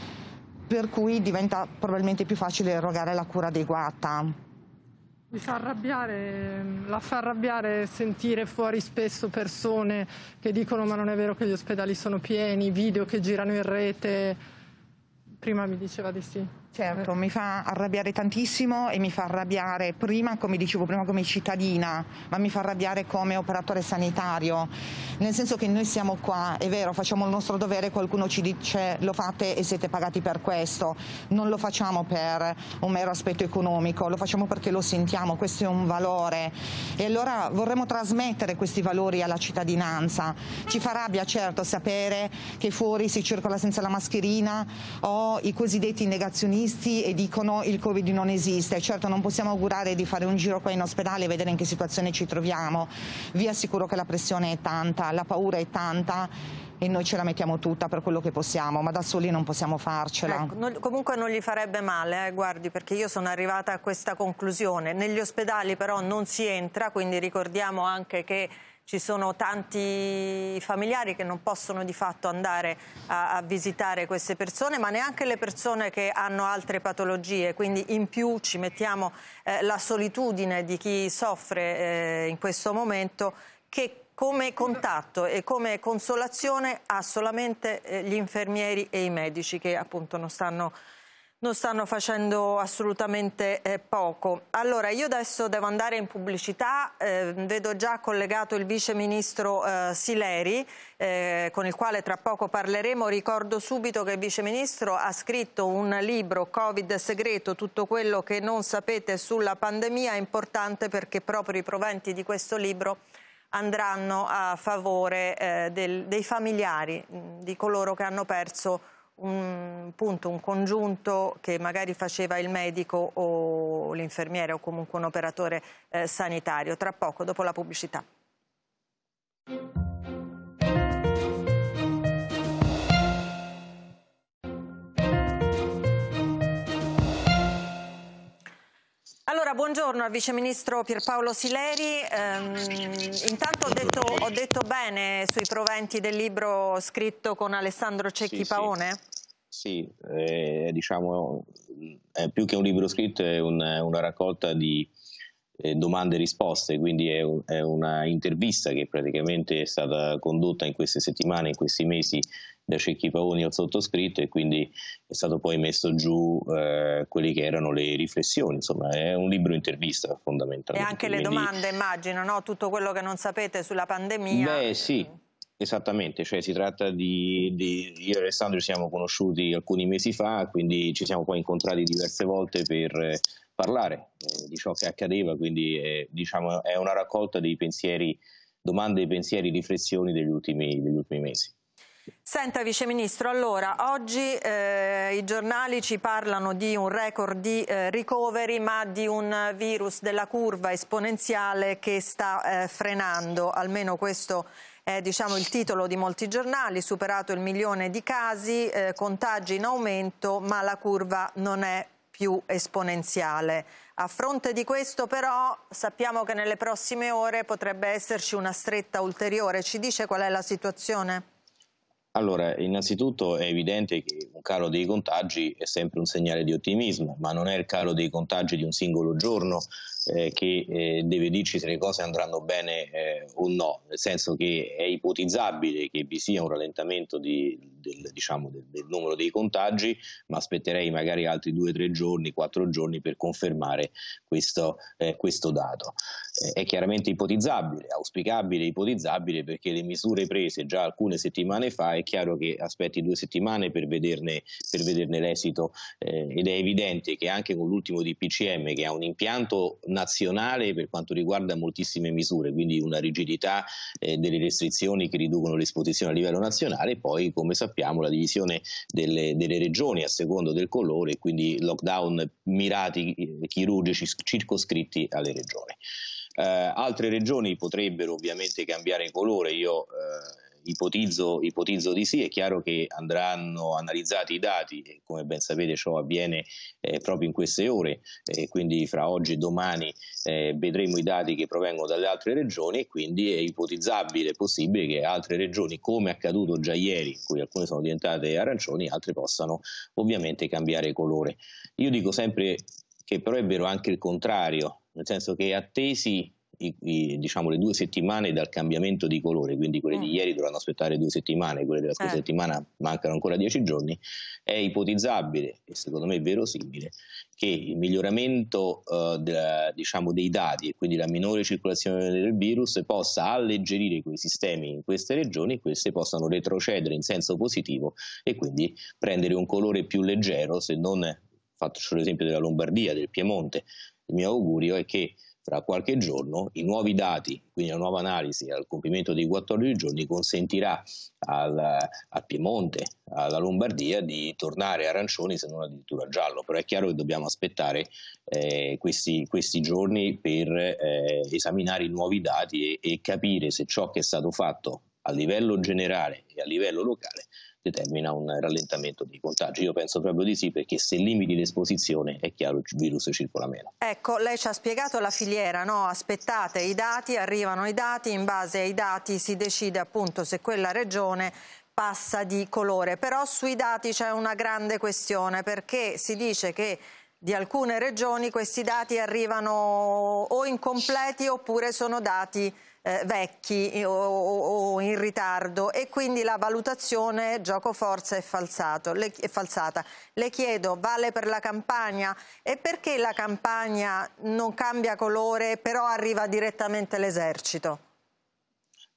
per cui diventa probabilmente più facile erogare la cura adeguata. Mi fa arrabbiare, la fa arrabbiare sentire fuori spesso persone che dicono ma non è vero che gli ospedali sono pieni, video che girano in rete. Prima mi diceva di sì. Certo, eh. mi fa arrabbiare tantissimo e mi fa arrabbiare prima, come dicevo prima, come cittadina, ma mi fa arrabbiare come operatore sanitario, nel senso che noi siamo qua, è vero, facciamo il nostro dovere, qualcuno ci dice lo fate e siete pagati per questo, non lo facciamo per un mero aspetto economico, lo facciamo perché lo sentiamo, questo è un valore e allora vorremmo trasmettere questi valori alla cittadinanza. Ci fa rabbia certo sapere che fuori si circola senza la mascherina o i cosiddetti negazionisti giornalisti e dicono il Covid non esiste. Certo non possiamo augurare di fare un giro qua in ospedale e vedere in che situazione ci troviamo. Vi assicuro che la pressione è tanta, la paura è tanta e noi ce la mettiamo tutta per quello che possiamo, ma da soli non possiamo farcela. Ecco, non, comunque non gli farebbe male, eh, guardi, perché io sono arrivata a questa conclusione. Negli ospedali però non si entra, quindi ricordiamo anche che ci sono tanti familiari che non possono di fatto andare a, a, visitare queste persone, ma neanche le persone che hanno altre patologie, quindi in più ci mettiamo eh, la solitudine di chi soffre eh, in questo momento che come contatto e come consolazione ha solamente eh, gli infermieri e i medici che appunto non stanno non stanno facendo assolutamente eh, poco. Allora, io adesso devo andare in pubblicità, eh, vedo già collegato il vice ministro eh, Sileri, eh, con il quale tra poco parleremo. Ricordo subito che il vice ministro ha scritto un libro, Covid segreto, tutto quello che non sapete sulla pandemia, è importante perché proprio i proventi di questo libro andranno a favore eh, del, dei familiari, di coloro che hanno perso un, punto, un congiunto che magari faceva il medico o l'infermiere o comunque un operatore eh, sanitario. Tra poco, dopo la pubblicità. Allora, buongiorno al viceministro Pierpaolo Sileri. Um, intanto ho detto, ho detto, bene sui proventi del libro scritto con Alessandro Cecchi Paone? sì. Sì, è, eh, diciamo, eh, più che un libro scritto è un, una raccolta di eh, domande e risposte, quindi è, un, è, una intervista che praticamente è stata condotta in queste settimane, in questi mesi da Cecchi Paoni al sottoscritto e quindi è stato poi messo giù eh, quelle che erano le riflessioni, insomma è un libro intervista fondamentalmente. E anche le domande immagino, no? tutto quello che non sapete sulla pandemia. Beh sì Esattamente, cioè si tratta di, di, Io e Alessandro ci siamo conosciuti alcuni mesi fa, quindi ci siamo poi incontrati diverse volte per eh, parlare eh, di ciò che accadeva, quindi eh, diciamo, è una raccolta dei pensieri, domande, pensieri, riflessioni degli ultimi, degli ultimi mesi. Senta Vice Ministro, allora oggi eh, i giornali ci parlano di un record di eh, ricoveri ma di un virus della curva esponenziale che sta eh, frenando, almeno questo è è diciamo, il titolo di molti giornali, superato il milione di casi, eh, contagi in aumento, ma la curva non è più esponenziale. A fronte di questo però sappiamo che nelle prossime ore potrebbe esserci una stretta ulteriore. Ci dice qual è la situazione? Allora, innanzitutto è evidente che un calo dei contagi è sempre un segnale di ottimismo, ma non è il calo dei contagi di un singolo giorno eh, che eh, deve dirci se le cose andranno bene eh, o no, nel senso che è ipotizzabile che vi sia un rallentamento di, del, diciamo, del, del, numero dei contagi, ma aspetterei magari altri due o tre giorni, quattro giorni per confermare questo, eh, questo dato. Eh, è chiaramente ipotizzabile, auspicabile, ipotizzabile perché le misure prese già alcune settimane fa è chiaro che aspetti due settimane per vederne, per vederne l'esito eh, ed è evidente che anche con l'ultimo DPCM che ha un impianto nazionale per quanto riguarda moltissime misure, quindi una rigidità eh, delle restrizioni che riducono l'esposizione a livello nazionale, poi come sappiamo la divisione delle, delle regioni a secondo del colore, quindi lockdown mirati eh, chirurgici circoscritti alle regioni. Eh, altre regioni potrebbero ovviamente cambiare colore, io eh, ipotizzo, ipotizzo, di sì, è chiaro che andranno analizzati i dati e come ben sapete ciò avviene eh, proprio in queste ore, quindi fra oggi e domani eh, vedremo i dati che provengono dalle altre regioni e quindi è ipotizzabile, possibile che altre regioni, come è accaduto già ieri, in cui alcune sono diventate arancioni, altre possano ovviamente cambiare colore. Io dico sempre che però è vero anche il contrario, nel senso che attesi i, i, diciamo, le due settimane dal cambiamento di colore, quindi quelle mm. di ieri dovranno aspettare due settimane, quelle della scorsa eh. settimana mancano ancora dieci giorni, è ipotizzabile e secondo me verosimile che il miglioramento eh, della, diciamo, dei dati e quindi la minore circolazione del virus possa alleggerire quei sistemi in queste regioni, e queste possano retrocedere in senso positivo e quindi prendere un colore più leggero se non faccio l'esempio della Lombardia, del Piemonte, il mio augurio è che fra qualche giorno i nuovi dati, quindi la nuova analisi al compimento dei 14 giorni consentirà al, al, Piemonte, alla Lombardia di tornare arancioni se non addirittura giallo, però è chiaro che dobbiamo aspettare eh, questi, questi, giorni per eh, esaminare i nuovi dati e, e capire se ciò che è stato fatto a livello generale e a livello locale determina un rallentamento dei contagi. Io penso proprio di sì perché se limiti l'esposizione è chiaro che il virus circola meno. Ecco, lei ci ha spiegato la filiera, no? aspettate i dati, arrivano i dati, in base ai dati si decide appunto se quella regione passa di colore, però sui dati c'è una grande questione perché si dice che di alcune regioni questi dati arrivano o incompleti oppure sono dati eh, vecchi o, o, o, in ritardo e quindi la valutazione gioco forza è, falsato, le, è falsata. Le chiedo, vale per la campagna? E perché la campagna non cambia colore però arriva direttamente l'esercito?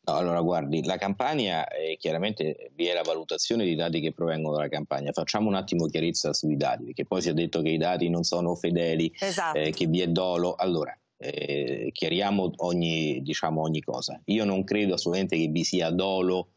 No, allora guardi, la campagna eh, chiaramente vi è la valutazione dei dati che provengono dalla campagna. Facciamo un attimo chiarezza sui dati, perché poi si è detto che i dati non sono fedeli, esatto. eh, che vi è dolo. Allora, eh, chiariamo ogni, diciamo, ogni, cosa. Io non credo assolutamente che vi sia dolo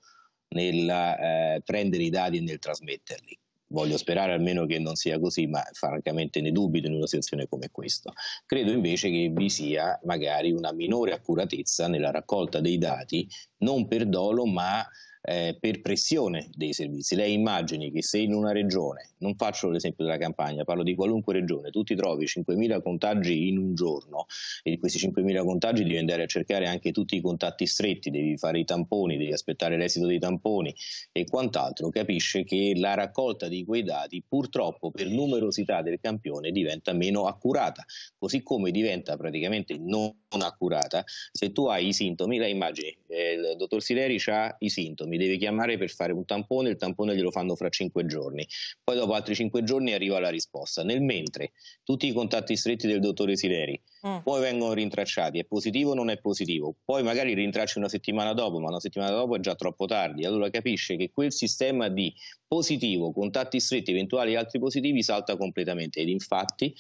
nel eh, prendere i dati e nel trasmetterli. Voglio sperare almeno che non sia così, ma francamente ne dubito in una situazione come questa. Credo invece che vi sia magari una minore accuratezza nella raccolta dei dati, non per dolo, ma eh, per pressione dei servizi. Lei immagini che se in una regione, non faccio l'esempio della campagna, parlo di qualunque regione, tu ti trovi 5.000 contagi in un giorno e di questi 5.000 contagi devi andare a cercare anche tutti i contatti stretti, devi fare i tamponi, devi aspettare l'esito dei tamponi e quant'altro, capisce che la raccolta di quei dati purtroppo per numerosità del campione diventa meno accurata, così come diventa praticamente non non accurata, se tu hai i sintomi, la immagini, eh, il dottor Sileri ha i sintomi, deve chiamare per fare un tampone, il tampone glielo fanno fra 5 giorni, poi dopo altri 5 giorni arriva la risposta. Nel mentre tutti i contatti stretti del dottore Sileri mm. poi vengono rintracciati, è positivo o non è positivo, poi magari rintracci una settimana dopo, ma una settimana dopo è già troppo tardi, allora capisce che quel sistema di positivo, contatti stretti, eventuali altri positivi salta completamente ed infatti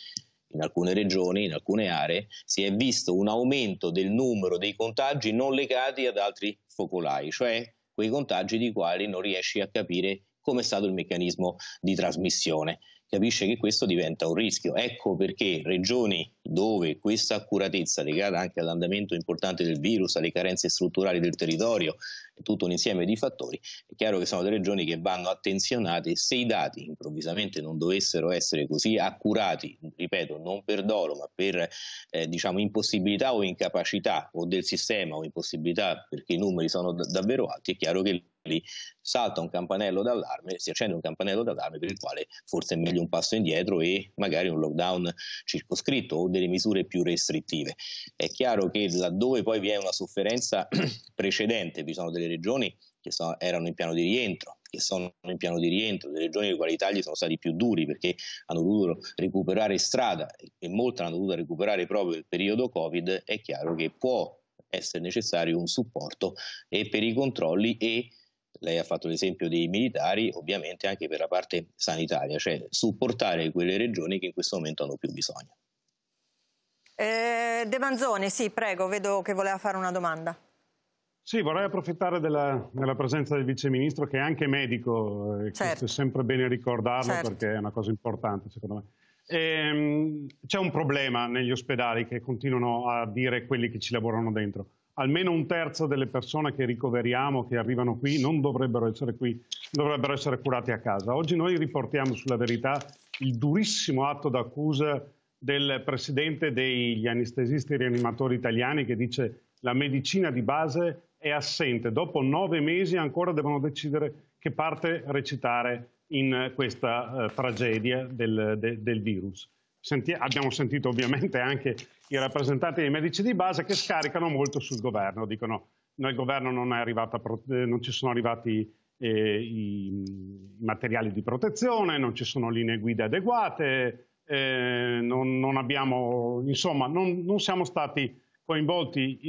in alcune regioni, in alcune aree, si è visto un aumento del numero dei contagi non legati ad altri focolai, cioè quei contagi di quali non riesci a capire come è stato il meccanismo di trasmissione capisce che questo diventa un rischio. Ecco perché regioni dove questa accuratezza legata anche all'andamento importante del virus, alle carenze strutturali del territorio, tutto un insieme di fattori, è chiaro che sono delle regioni che vanno attenzionate se i dati improvvisamente non dovessero essere così accurati, ripeto, non per dolo, ma per eh, diciamo impossibilità o incapacità o del sistema o impossibilità perché i numeri sono d- davvero alti, è chiaro che lì salta un campanello d'allarme, si accende un campanello d'allarme per il quale forse è meglio un passo indietro e magari un lockdown circoscritto o delle misure più restrittive. È chiaro che laddove poi vi è una sofferenza precedente, vi sono delle regioni che sono, erano in piano di rientro, che sono in piano di rientro, delle regioni le quali i tagli sono stati più duri perché hanno dovuto recuperare strada e molte hanno dovuto recuperare proprio il periodo Covid, è chiaro che può essere necessario un supporto e per i controlli e lei ha fatto l'esempio dei militari, ovviamente anche per la parte sanitaria, cioè supportare quelle regioni che in questo momento hanno più bisogno. Eh, De Manzoni, sì, prego, vedo che voleva fare una domanda. Sì, vorrei approfittare della, della presenza del Vice Ministro che è anche medico, eh, certo. è sempre bene ricordarlo certo. perché è una cosa importante secondo me. Ehm, c'è un problema negli ospedali che continuano a dire quelli che ci lavorano dentro almeno un terzo delle persone che ricoveriamo, che arrivano qui, non dovrebbero essere qui, dovrebbero essere curate a casa. Oggi noi riportiamo sulla verità il durissimo atto d'accusa del presidente degli anestesisti rianimatori italiani che dice la medicina di base è assente, dopo nove mesi ancora devono decidere che parte recitare in questa eh, tragedia del, de, del virus. Senti abbiamo sentito ovviamente anche i rappresentanti dei medici di base che scaricano molto sul governo, dicono noi nel governo non, arrivata, eh, non ci sono arrivati eh, i materiali di protezione, non ci sono linee guida adeguate, eh, non, non, abbiamo, insomma, non, non, siamo stati coinvolti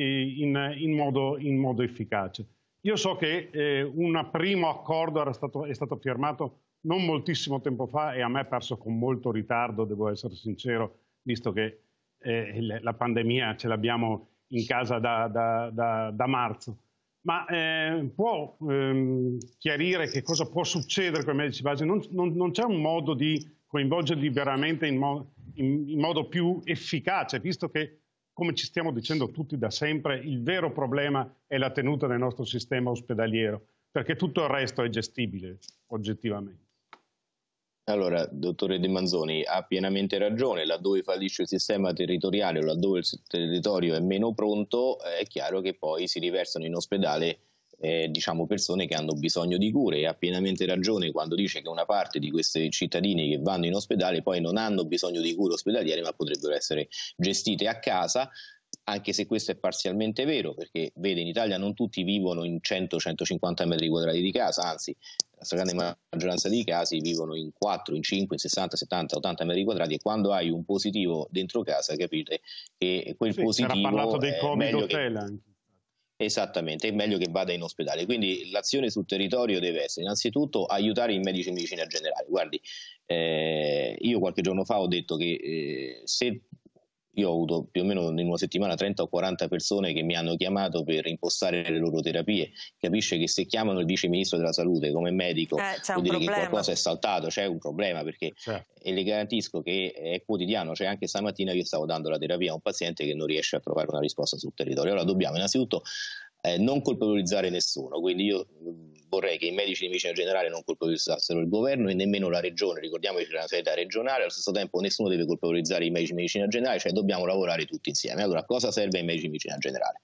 in, in, modo, in, modo, efficace. Io so che eh, un primo accordo stato, è stato firmato non moltissimo tempo fa e a me è perso con molto ritardo, devo essere sincero, visto che eh, la pandemia ce l'abbiamo in casa da, da, da, da marzo, ma eh, può ehm, chiarire che cosa può succedere con i medici base? Non, non, non c'è un modo di coinvolgerli veramente in, mo in, in modo più efficace, visto che, come ci stiamo dicendo tutti da sempre, il vero problema è la tenuta del nostro sistema ospedaliero, perché tutto il resto è gestibile oggettivamente. Allora, dottore De Manzoni, ha pienamente ragione, laddove fallisce il sistema territoriale o laddove il territorio è meno pronto, eh, è chiaro che poi si riversano in ospedale eh, diciamo persone che hanno bisogno di cure e ha pienamente ragione quando dice che una parte di questi cittadini che vanno in ospedale poi non hanno bisogno di cure ospedaliere ma potrebbero essere gestite a casa anche se questo è parzialmente vero, perché vede in Italia non tutti vivono in 100-150 metri quadrati di casa, anzi la stragrande maggioranza dei casi vivono in 4, in 5, in 60, 70, 80 metri quadrati e quando hai un positivo dentro casa capite che quel sì, positivo... Si era parlato dei Covid hotel che... Esattamente, è meglio che vada in ospedale. Quindi l'azione sul territorio deve essere innanzitutto aiutare i medici in medicina generale. Guardi, eh, io qualche giorno fa ho detto che eh, se io ho avuto più o meno in una settimana 30 o 40 persone che mi hanno chiamato per impostare le loro terapie. Capisce che se chiamano il vice ministro della salute come medico eh, vuol dire problema. che qualcosa è saltato, c'è un problema perché c'è. Certo. e le garantisco che è quotidiano, cioè anche stamattina io stavo dando la terapia a un paziente che non riesce a trovare una risposta sul territorio. Allora dobbiamo innanzitutto eh, non colpevolizzare nessuno, quindi io mm, vorrei che i medici di medicina generale non colpevolizzassero il governo e nemmeno la regione, ricordiamoci che c'è una sanità regionale, allo stesso tempo nessuno deve colpevolizzare i medici di medicina generale, cioè dobbiamo lavorare tutti insieme. Allora, cosa serve ai medici di medicina generale?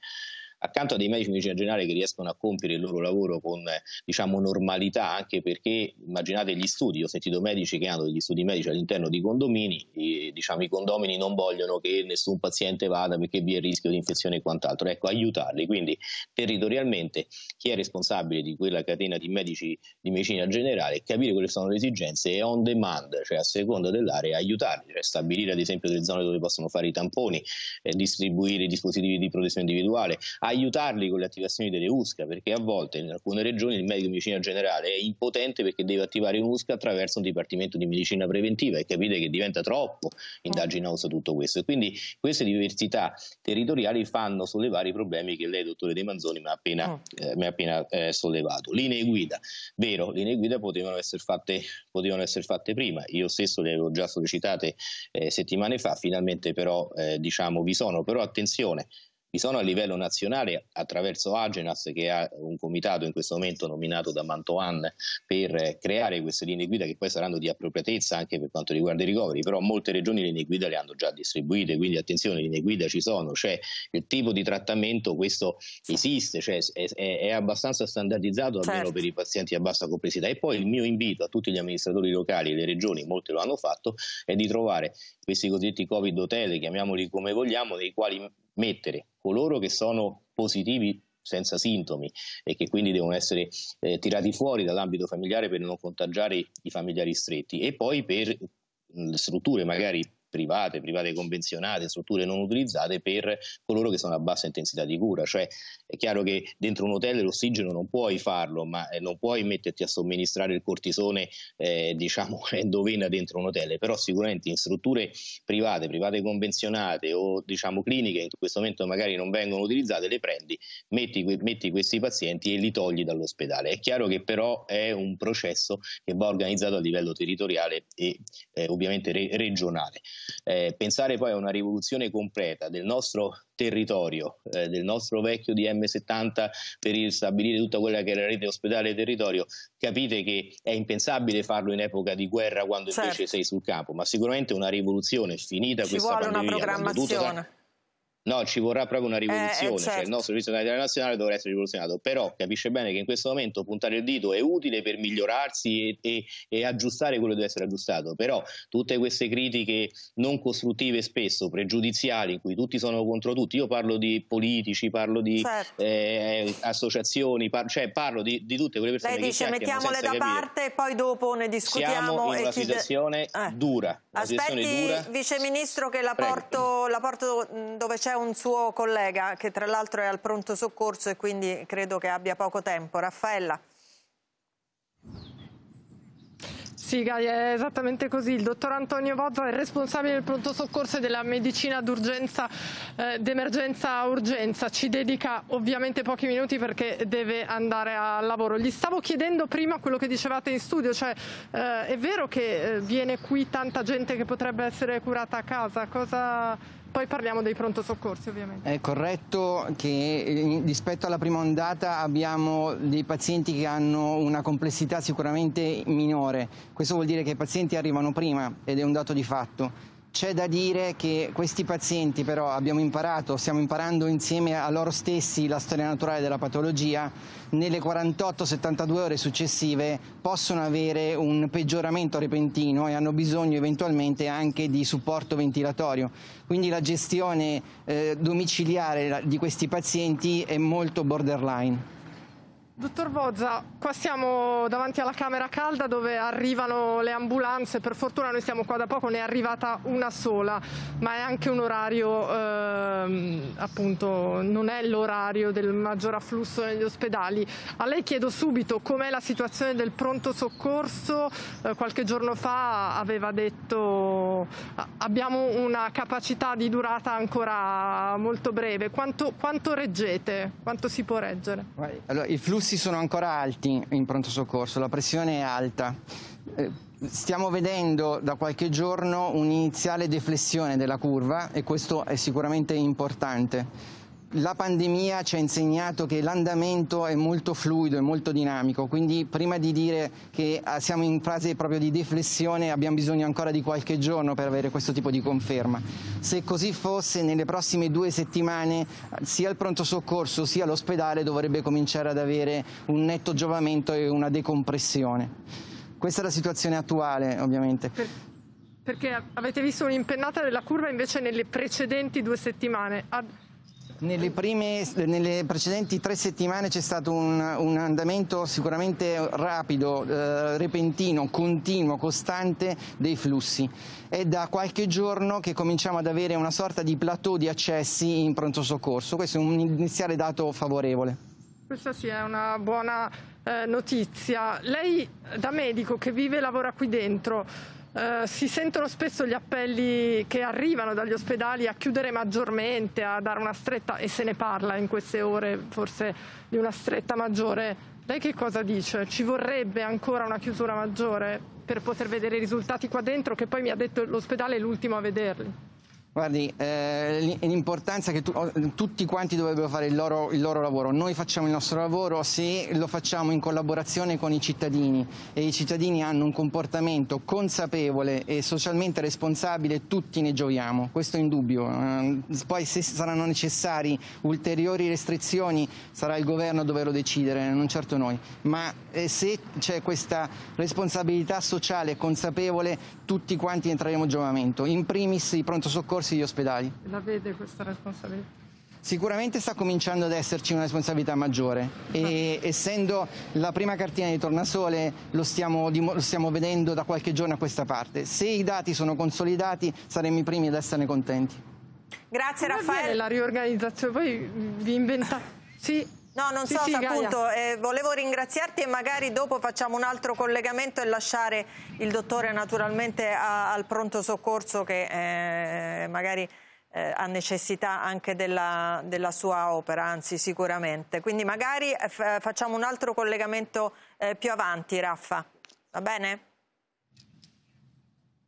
accanto a dei medici di medicina generale che riescono a compiere il loro lavoro con diciamo, normalità, anche perché immaginate gli studi, ho sentito medici che hanno degli studi medici all'interno di condomini, e, diciamo, i condomini non vogliono che nessun paziente vada perché vi è il rischio di infezione e quant'altro, ecco aiutarli, quindi territorialmente chi è responsabile di quella catena di medici di medicina generale, capire quali sono le esigenze e on demand, cioè a seconda dell'area aiutarli, cioè stabilire ad esempio delle zone dove possono fare i tamponi, eh, distribuire i dispositivi di protezione individuale, aiutarli aiutarli con le attivazioni delle USCA, perché a volte in alcune regioni il medico di medicina generale è impotente perché deve attivare un'USCA attraverso un dipartimento di medicina preventiva e capite che diventa troppo indaginoso tutto questo. quindi queste diversità territoriali fanno sollevare i problemi che lei, dottore De Manzoni, mi ha appena, mm. eh, mi ha appena eh, sollevato. Linee guida, vero, linee guida potevano essere fatte, potevano essere fatte prima, io stesso le avevo già sollecitate eh, settimane fa, finalmente però eh, diciamo vi sono, però attenzione vi sono a livello nazionale attraverso Agenas che ha un comitato in questo momento nominato da Mantoan per creare queste linee guida che poi saranno di appropriatezza anche per quanto riguarda i ricoveri, però molte regioni le linee guida le hanno già distribuite, quindi attenzione, le linee guida ci sono, c'è cioè il tipo di trattamento, questo esiste, cioè è, è, abbastanza standardizzato almeno certo. per i pazienti a bassa complessità e poi il mio invito a tutti gli amministratori locali, e le regioni, molte lo hanno fatto, è di trovare questi cosiddetti covid hotel, chiamiamoli come vogliamo, nei quali mettere coloro che sono positivi senza sintomi e che quindi devono essere eh, tirati fuori dall'ambito familiare per non contagiare i familiari stretti e poi per mh, strutture magari private, private convenzionate, strutture non utilizzate per coloro che sono a bassa intensità di cura. Cioè è chiaro che dentro un hotel l'ossigeno non puoi farlo, ma eh, non puoi metterti a somministrare il cortisone, eh, diciamo, endovena dentro un hotel, però sicuramente in strutture private, private convenzionate o diciamo cliniche in questo momento magari non vengono utilizzate, le prendi, metti, metti questi pazienti e li togli dall'ospedale. È chiaro che però è un processo che va organizzato a livello territoriale e eh, ovviamente re- regionale. Eh, pensare poi a una rivoluzione completa del nostro territorio, eh, del nostro vecchio DM70 per ristabilire tutta quella che è la rete ospedale e territorio, capite che è impensabile farlo in epoca di guerra quando certo. invece sei sul campo, ma sicuramente una rivoluzione finita Ci questa pandemia. Ci una programmazione No, ci vorrà proprio una eh, eh, rivoluzione, eh, certo. cioè il certo. nostro servizio sanitario nazionale dovrà essere rivoluzionato, però capisce bene che in questo momento puntare il dito è utile per migliorarsi e, e, e, aggiustare quello che deve essere aggiustato, però tutte queste critiche non costruttive spesso, pregiudiziali, in cui tutti sono contro tutti, io parlo di politici, parlo di certo. eh, associazioni, parlo, cioè parlo di, di, tutte quelle persone Lei dice, mettiamole da capire. parte e poi dopo ne discutiamo. Siamo in una situazione, eh. dura, una Aspetti, dura. Vice Ministro che la porto, la porto mm, dove c'è un suo collega che tra l'altro è al pronto soccorso e quindi credo che abbia poco tempo. Raffaella. Sì, Gaia, è esattamente così. Il dottor Antonio Bozza è responsabile del pronto soccorso e della medicina d'urgenza, eh, d'emergenza urgenza. Ci dedica ovviamente pochi minuti perché deve andare al lavoro. Gli stavo chiedendo prima quello che dicevate in studio, cioè eh, è vero che eh, viene qui tanta gente che potrebbe essere curata a casa? Cosa poi parliamo dei pronto soccorsi ovviamente. È corretto che eh, rispetto alla prima ondata abbiamo dei pazienti che hanno una complessità sicuramente minore. Questo vuol dire che i pazienti arrivano prima ed è un dato di fatto c'è da dire che questi pazienti però abbiamo imparato, stiamo imparando insieme a loro stessi la storia naturale della patologia, nelle 48-72 ore successive possono avere un peggioramento repentino e hanno bisogno eventualmente anche di supporto ventilatorio. Quindi la gestione eh, domiciliare di questi pazienti è molto borderline. Dottor Bozza, qua siamo davanti alla camera calda dove arrivano le ambulanze, per fortuna noi siamo qua da poco, ne è arrivata una sola, ma è anche un orario, eh, appunto, non è l'orario del maggior afflusso negli ospedali. A lei chiedo subito com'è la situazione del pronto soccorso, eh, qualche giorno fa aveva detto abbiamo una capacità di durata ancora molto breve, quanto, quanto reggete, quanto si può reggere? Allora, pulsi sono ancora alti in pronto soccorso, la pressione è alta. Eh, stiamo vedendo da qualche giorno un'iniziale deflessione della curva e questo è sicuramente importante la pandemia ci ha insegnato che l'andamento è molto fluido, e molto dinamico, quindi prima di dire che ah, siamo in fase proprio di deflessione abbiamo bisogno ancora di qualche giorno per avere questo tipo di conferma. Se così fosse, nelle prossime due settimane sia il pronto soccorso sia l'ospedale dovrebbe cominciare ad avere un netto giovamento e una decompressione. Questa è la situazione attuale ovviamente. Perché avete visto un'impennata della curva invece nelle precedenti due settimane. Nelle, prime, nelle, precedenti tre settimane c'è stato un, un andamento sicuramente rapido, eh, repentino, continuo, costante dei flussi. È da qualche giorno che cominciamo ad avere una sorta di plateau di accessi in pronto soccorso. Questo è un iniziale dato favorevole. Questa sì è una buona eh, notizia. Lei da medico che vive e lavora qui dentro Uh, si sentono spesso gli appelli che arrivano dagli ospedali a chiudere maggiormente, a dare una stretta e se ne parla in queste ore forse di una stretta maggiore. Lei che cosa dice? Ci vorrebbe ancora una chiusura maggiore per poter vedere i risultati qua dentro che poi mi ha detto l'ospedale è l'ultimo a vederli? Guardi, eh, l'importanza è che tu, oh, tutti quanti dovrebbero fare il loro, il loro, lavoro. Noi facciamo il nostro lavoro se lo facciamo in collaborazione con i cittadini e i cittadini hanno un comportamento consapevole e socialmente responsabile, tutti ne gioviamo, questo è indubbio. Eh, poi se saranno necessari ulteriori restrizioni sarà il governo a doverlo decidere, non certo noi. Ma eh, se c'è questa responsabilità sociale consapevole tutti quanti entreremo trarremo giovamento, in primis i pronto soccorsi e gli ospedali. La vede questa responsabilità? Sicuramente sta cominciando ad esserci una responsabilità maggiore e essendo la prima cartina di tornasole lo stiamo, lo stiamo, vedendo da qualche giorno a questa parte. Se i dati sono consolidati saremmo i primi ad esserne contenti. Grazie Raffaele. La riorganizzazione, poi vi inventate... Sì, No, non sì, so, sì, appunto, eh, volevo ringraziarti e magari dopo facciamo un altro collegamento e lasciare il dottore naturalmente a, al pronto soccorso che eh, magari eh, ha necessità anche della, della, sua opera, anzi sicuramente. Quindi magari eh, facciamo un altro collegamento eh, più avanti, Raffa. Va bene?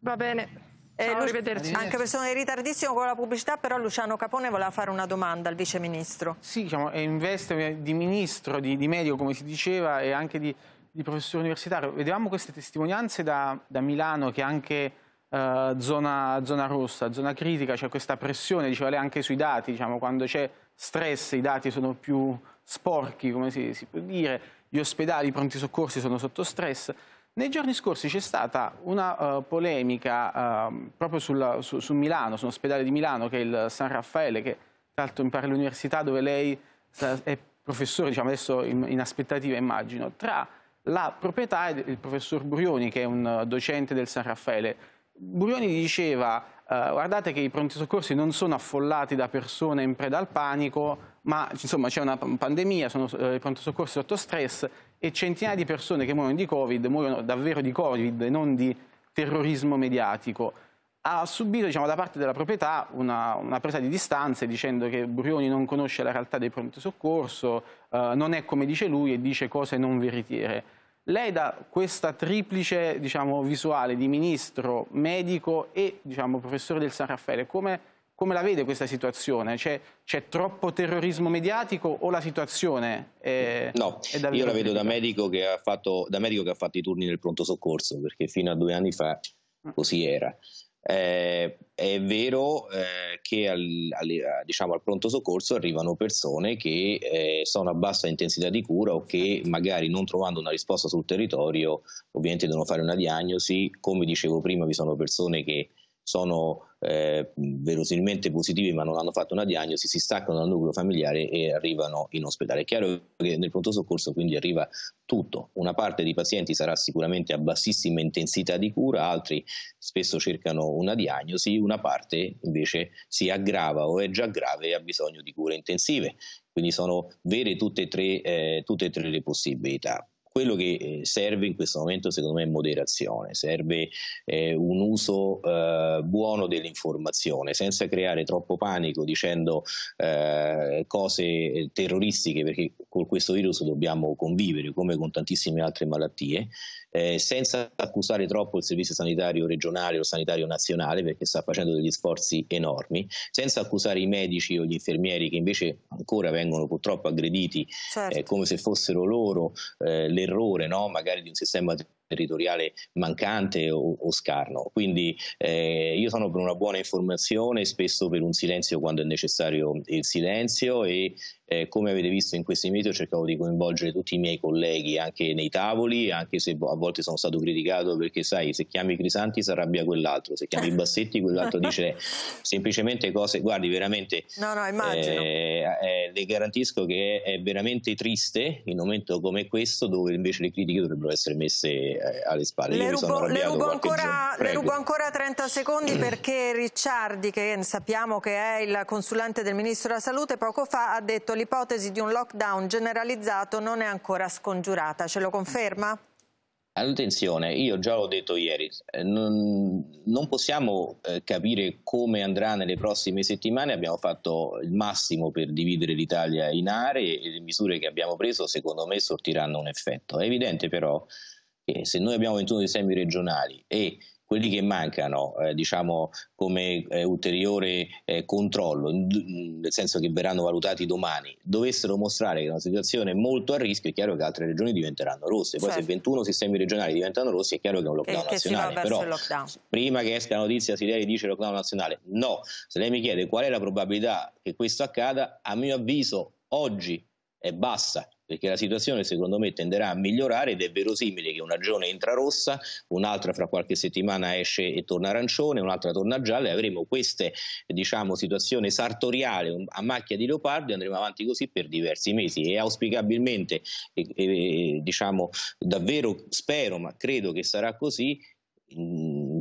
Va bene. Eh, Ciao, arrivederci. Anche perché sono in ritardissimo con la pubblicità, però Luciano Capone voleva fare una domanda al Vice Ministro. Sì, diciamo, è in veste di ministro, di, di, medio, come si diceva, e anche di, di professore universitario. Vedevamo queste testimonianze da, da Milano, che anche eh, zona, zona, rossa, zona critica, c'è cioè questa pressione, diceva lei, anche sui dati, diciamo, quando c'è stress i dati sono più sporchi, come si, si può dire, gli ospedali, i pronti soccorsi sono sotto stress. Nei giorni scorsi c'è stata una uh, polemica uh, proprio sulla, su, su, Milano, sull'ospedale di Milano che è il San Raffaele, che tra l'altro impara l'università dove lei è professore, diciamo adesso in, in aspettativa immagino, tra la proprietà e il professor Burioni che è un docente del San Raffaele. Burioni diceva Uh, guardate che i pronti soccorsi non sono affollati da persone in preda al panico, ma insomma c'è una pandemia, sono uh, i pronti soccorsi sotto stress, e centinaia di persone che muoiono di Covid muoiono davvero di Covid e non di terrorismo mediatico. Ha subito diciamo, da parte della proprietà una, una, presa di distanze dicendo che Brioni non conosce la realtà dei pronto soccorso, eh, non è come dice lui e dice cose non veritiere. Lei da questa triplice diciamo, visuale di ministro, medico e diciamo, professore del San Raffaele, come come la vede questa situazione? C'è, troppo terrorismo mediatico o la situazione è, No, è io la vedo da medico, fatto, da medico, che ha fatto, i turni nel pronto soccorso, perché fino a due anni fa mm. così era. Eh, è vero eh, che al, al, diciamo, al, pronto soccorso arrivano persone che eh, sono a bassa intensità di cura o che certo. magari non trovando una risposta sul territorio ovviamente devono fare una diagnosi, come dicevo prima vi sono persone che sono eh, verosimilmente positivi ma non hanno fatto una diagnosi, si staccano dal nucleo familiare e arrivano in ospedale. È chiaro che nel pronto soccorso quindi arriva tutto, una parte dei pazienti sarà sicuramente a bassissima intensità di cura, altri spesso cercano una diagnosi, una parte invece si aggrava o è già grave e ha bisogno di cure intensive. Quindi sono vere tutte e tre, eh, tutte e tre le possibilità. Quello che eh, serve in questo momento secondo me è moderazione, serve eh, un uso eh, buono dell'informazione senza creare troppo panico dicendo eh, cose eh, terroristiche perché con questo virus dobbiamo convivere come con tantissime altre malattie eh, senza accusare troppo il servizio sanitario regionale o sanitario nazionale perché sta facendo degli sforzi enormi, senza accusare i medici o gli infermieri che invece ancora vengono purtroppo aggrediti eh, certo. eh, come se fossero loro eh, l'errore no? magari di un sistema territoriale mancante o, o scarno. Quindi eh, io sono per una buona informazione, spesso per un silenzio quando è necessario il silenzio e eh, come avete visto in questi mesi ho cercato di coinvolgere tutti i miei colleghi anche nei tavoli, anche se a volte sono stato criticato perché sai se chiami Crisanti si arrabbia quell'altro, se chiami Bassetti quell'altro dice semplicemente cose, guardi veramente no, no, immagino. Eh, eh, le garantisco che è, è veramente triste in un momento come questo dove invece le critiche dovrebbero essere messe eh, alle spalle. Le rubo, le, rubo ancora, le rubo, ancora, 30 secondi mm. perché Ricciardi, che sappiamo che è il consulente del Ministro della Salute, poco fa ha detto che l'ipotesi di un lockdown generalizzato non è ancora scongiurata. Ce lo conferma? Attenzione, io già l'ho detto ieri, eh, non, non possiamo eh, capire come andrà nelle prossime settimane, abbiamo fatto il massimo per dividere l'Italia in aree e le misure che abbiamo preso secondo me sortiranno un effetto. È evidente però e se noi abbiamo 21 sistemi regionali e quelli che mancano eh, diciamo come eh, ulteriore eh, controllo nel senso che verranno valutati domani dovessero mostrare che è una situazione molto a rischio è chiaro che altre regioni diventeranno rosse poi certo. se 21 sistemi regionali diventano rossi è chiaro che è un lockdown che, nazionale che però lockdown. prima che esca la notizia si lei dice lockdown nazionale no se lei mi chiede qual è la probabilità che questo accada a mio avviso oggi è bassa perché la situazione secondo me tenderà a migliorare ed è verosimile che una regione entra rossa, un'altra fra qualche settimana esce e torna arancione, un'altra torna gialla e avremo queste diciamo, situazioni sartoriali a macchia di leopardo e andremo avanti così per diversi mesi e auspicabilmente, e, e, diciamo davvero spero ma credo che sarà così,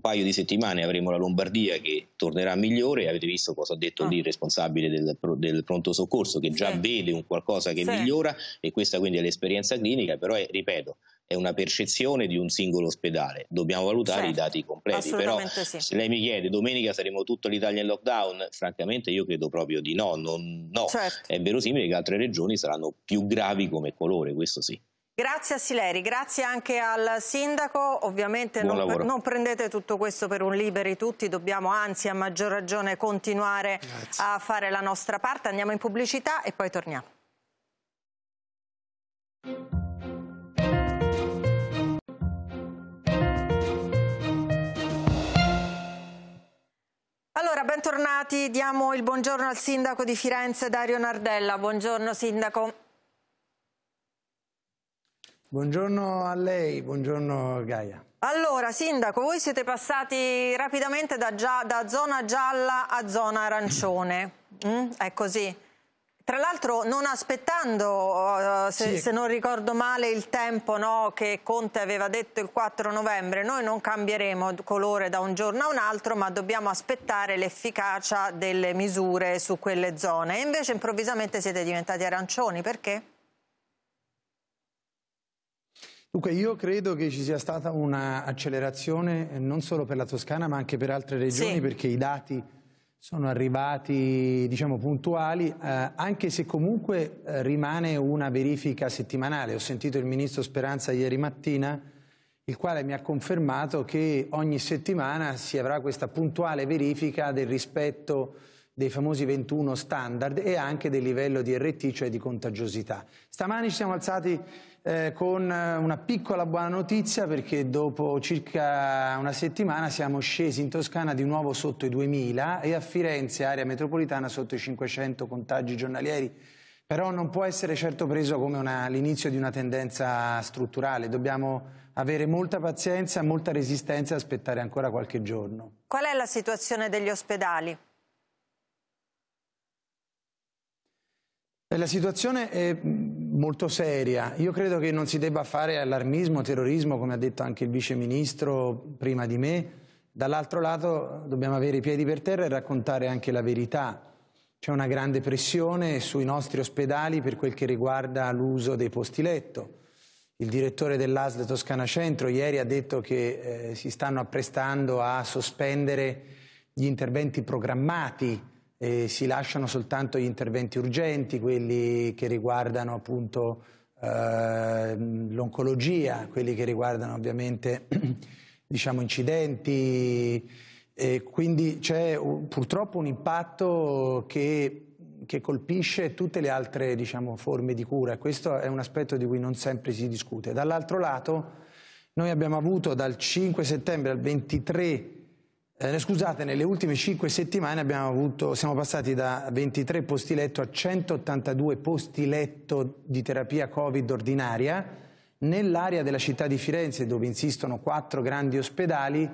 paio di settimane avremo la Lombardia che tornerà migliore, avete visto cosa ha detto ah. lì il responsabile del, del, pronto soccorso che già sì. vede un qualcosa che sì. migliora e questa quindi è l'esperienza clinica, però è, ripeto, è una percezione di un singolo ospedale, dobbiamo valutare certo, i dati completi, però sì. se lei mi chiede domenica saremo tutta l'Italia in lockdown, francamente io credo proprio di no, non, no. Certo. è verosimile che altre regioni saranno più gravi come colore, questo sì. Grazie a Sileri, grazie anche al sindaco. Ovviamente non, non, prendete tutto questo per un liberi tutti, dobbiamo anzi a maggior ragione continuare grazie. a fare la nostra parte. Andiamo in pubblicità e poi torniamo. Allora, bentornati, diamo il buongiorno al sindaco di Firenze Dario Nardella. Buongiorno sindaco. Buongiorno a lei, buongiorno Gaia. Allora, Sindaco, voi siete passati rapidamente da, gia da zona gialla a zona arancione, mm? è così? Tra l'altro non aspettando, uh, se, sì. se, non ricordo male, il tempo no, che Conte aveva detto il 4 novembre, noi non cambieremo colore da un giorno a un altro, ma dobbiamo aspettare l'efficacia delle misure su quelle zone. E invece improvvisamente siete diventati arancioni, perché? Dunque io credo che ci sia stata un'accelerazione eh, non solo per la Toscana ma anche per altre regioni sì. perché i dati sono arrivati diciamo, puntuali eh, anche se comunque eh, rimane una verifica settimanale. Ho sentito il ministro Speranza ieri mattina il quale mi ha confermato che ogni settimana si avrà questa puntuale verifica del rispetto dei famosi 21 standard e anche del livello di RT, cioè di contagiosità. Stamani ci siamo alzati eh, con eh, una piccola buona notizia perché dopo circa una settimana siamo scesi in Toscana di nuovo sotto i 2000 e a Firenze, area metropolitana, sotto i 500 contagi giornalieri. Però non può essere certo preso come l'inizio di una tendenza strutturale, dobbiamo avere molta pazienza, molta resistenza e aspettare ancora qualche giorno. Qual è la situazione degli ospedali? Eh, la situazione è molto seria. Io credo che non si debba fare allarmismo, terrorismo, come ha detto anche il vice ministro prima di me. Dall'altro lato dobbiamo avere i piedi per terra e raccontare anche la verità. C'è una grande pressione sui nostri ospedali per quel che riguarda l'uso dei posti letto. Il direttore dell'ASL Toscana Centro ieri ha detto che eh, si stanno apprestando a sospendere gli interventi programmati e si lasciano soltanto gli interventi urgenti, quelli che riguardano appunto eh, l'oncologia, quelli che riguardano ovviamente diciamo, incidenti. E quindi c'è purtroppo un impatto che, che colpisce tutte le altre diciamo, forme di cura. Questo è un aspetto di cui non sempre si discute. Dall'altro lato, noi abbiamo avuto dal 5 settembre al 23 eh, scusate, nelle ultime 5 settimane avuto, siamo passati da 23 posti letto a 182 posti letto di terapia Covid ordinaria. Nell'area della città di Firenze, dove insistono quattro grandi ospedali,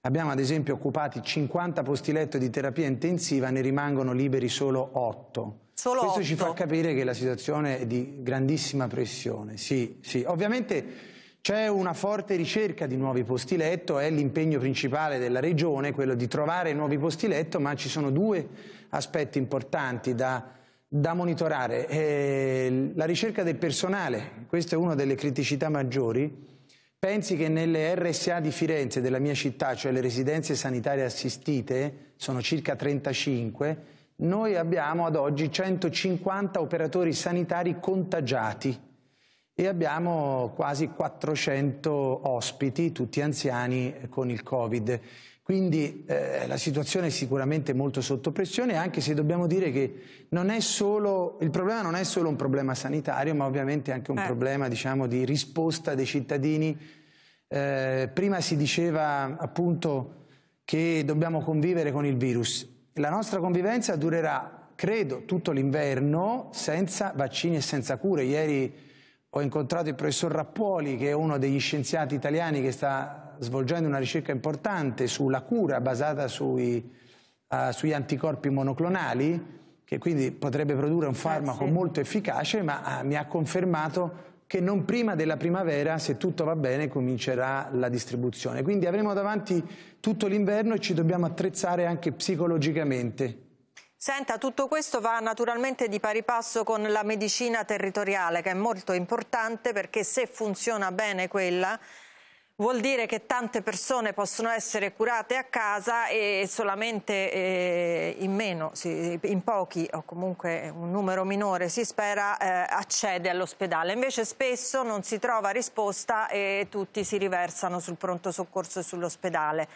abbiamo ad esempio occupati 50 posti letto di terapia intensiva, ne rimangono liberi solo 8. Solo Questo 8. ci fa capire che la situazione è di grandissima pressione. Sì, sì. Ovviamente c'è una forte ricerca di nuovi posti letto, è l'impegno principale della Regione quello di trovare nuovi posti letto, ma ci sono due aspetti importanti da, da monitorare. Eh, la ricerca del personale, questa è una delle criticità maggiori. Pensi che nelle RSA di Firenze, della mia città, cioè le residenze sanitarie assistite, sono circa 35, noi abbiamo ad oggi 150 operatori sanitari contagiati e abbiamo quasi 400 ospiti, tutti anziani, eh, con il Covid. Quindi eh, la situazione è sicuramente molto sotto pressione, anche se dobbiamo dire che solo, il problema non è solo un problema sanitario, ma ovviamente anche un eh. problema diciamo, di risposta dei cittadini. Eh, prima si diceva appunto che dobbiamo convivere con il virus. La nostra convivenza durerà, credo, tutto l'inverno senza vaccini e senza cure. Ieri ho incontrato il professor Rappuoli, che è uno degli scienziati italiani che sta svolgendo una ricerca importante sulla cura basata sui, uh, sugli anticorpi monoclonali, che quindi potrebbe produrre un eh, farmaco Grazie. molto efficace, ma uh, mi ha confermato che non prima della primavera, se tutto va bene, comincerà la distribuzione. Quindi avremo davanti tutto l'inverno e ci dobbiamo attrezzare anche psicologicamente. Senta, tutto questo va naturalmente di pari passo con la medicina territoriale che è molto importante perché se funziona bene quella vuol dire che tante persone possono essere curate a casa e solamente eh, in meno, in pochi o comunque un numero minore si spera eh, accede all'ospedale. Invece spesso non si trova risposta e tutti si riversano sul pronto soccorso e sull'ospedale.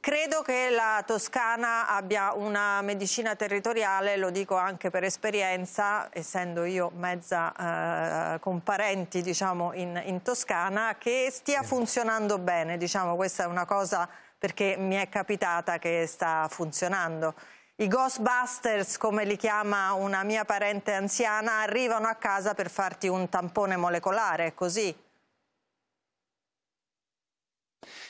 Credo che la Toscana abbia una medicina territoriale, lo dico anche per esperienza, essendo io mezza eh, con parenti diciamo, in, in, Toscana, che stia funzionando bene. Diciamo, questa è una cosa perché mi è capitata che sta funzionando. I Ghostbusters, come li chiama una mia parente anziana, arrivano a casa per farti un tampone molecolare, così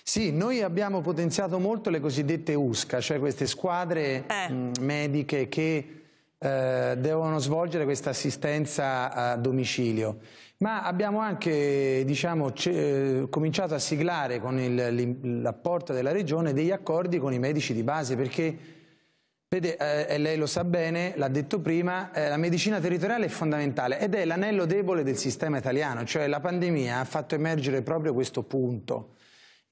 sì, noi abbiamo potenziato molto le cosiddette USCA, cioè queste squadre eh. mh, mm, mediche che eh, devono svolgere questa assistenza a domicilio. Ma abbiamo anche diciamo, eh, cominciato a siglare con l'apporto della Regione degli accordi con i medici di base perché, vede, eh, e lei lo sa bene, l'ha detto prima, eh, la medicina territoriale è fondamentale ed è l'anello debole del sistema italiano, cioè la pandemia ha fatto emergere proprio questo punto.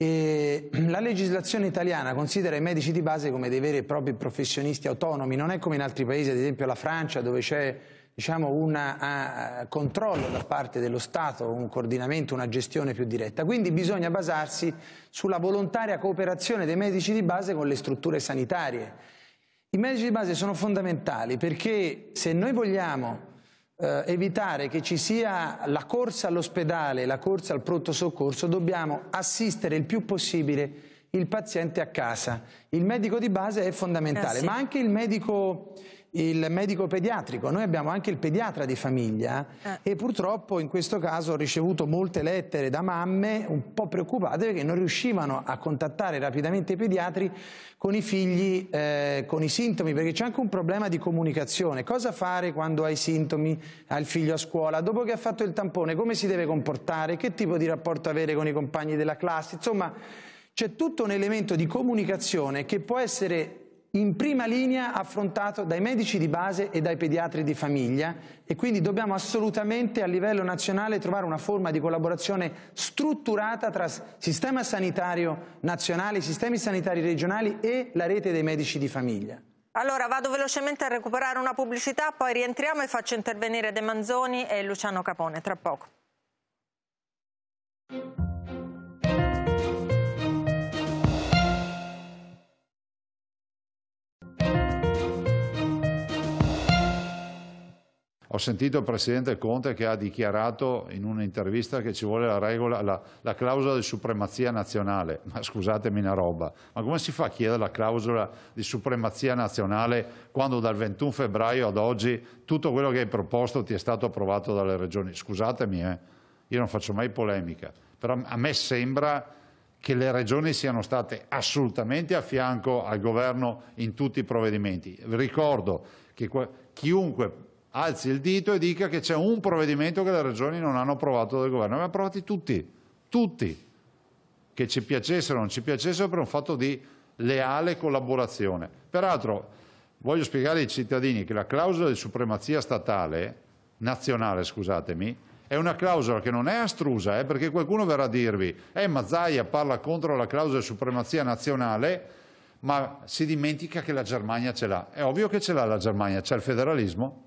E la legislazione italiana considera i medici di base come dei veri e propri professionisti autonomi, non è come in altri paesi, ad esempio la Francia, dove c'è diciamo, un uh, controllo da parte dello Stato, un coordinamento, una gestione più diretta. Quindi bisogna basarsi sulla volontaria cooperazione dei medici di base con le strutture sanitarie. I medici di base sono fondamentali perché se noi vogliamo eh, evitare che ci sia la corsa all'ospedale, la corsa al pronto soccorso, dobbiamo assistere il più possibile il paziente a casa. Il medico di base è fondamentale, eh sì. ma anche il medico il medico pediatrico, noi abbiamo anche il pediatra di famiglia ah. e purtroppo in questo caso ho ricevuto molte lettere da mamme un po' preoccupate perché non riuscivano a contattare rapidamente i pediatri con i figli, eh, con i sintomi, perché c'è anche un problema di comunicazione. Cosa fare quando hai sintomi, hai il figlio a scuola, dopo che ha fatto il tampone, come si deve comportare, che tipo di rapporto avere con i compagni della classe, insomma c'è tutto un elemento di comunicazione che può essere in prima linea affrontato dai medici di base e dai pediatri di famiglia e quindi dobbiamo assolutamente a livello nazionale trovare una forma di collaborazione strutturata tra sistema sanitario nazionale, sistemi sanitari regionali e la rete dei medici di famiglia. Allora vado velocemente a recuperare una pubblicità, poi rientriamo e faccio intervenire De Manzoni e Luciano Capone tra poco. Ho sentito il Presidente Conte che ha dichiarato in un'intervista che ci vuole la, regola, la, la clausola di supremazia nazionale. Ma scusatemi una roba, ma come si fa a chiedere la clausola di supremazia nazionale quando dal 21 febbraio ad oggi tutto quello che hai proposto ti è stato approvato dalle regioni? Scusatemi, eh. io non faccio mai polemica, però a me sembra che le regioni siano state assolutamente a fianco al governo in tutti i provvedimenti. Ricordo che chiunque alzi il dito e dica che c'è un provvedimento che le regioni non hanno approvato dal governo. Abbiamo approvati tutti, tutti, che ci piacessero o non ci piacessero per un fatto di leale collaborazione. Peraltro voglio spiegare ai cittadini che la clausola di supremazia statale, nazionale scusatemi, è una clausola che non è astrusa, eh, perché qualcuno verrà a dirvi eh, Mazzaia parla contro la clausola di supremazia nazionale, ma si dimentica che la Germania ce l'ha. È ovvio che ce l'ha la Germania, c'è il federalismo,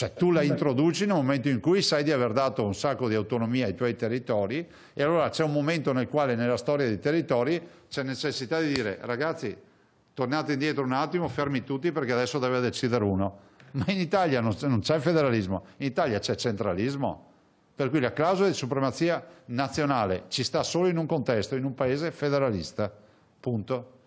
cioè tu la introduci nel momento in cui sai di aver dato un sacco di autonomia ai tuoi territori e allora c'è un momento nel quale nella storia dei territori c'è necessità di dire ragazzi tornate indietro un attimo, fermi tutti perché adesso deve decidere uno. Ma in Italia non c'è federalismo, in Italia c'è centralismo. Per cui la clausola di supremazia nazionale ci sta solo in un contesto, in un paese federalista. Punto.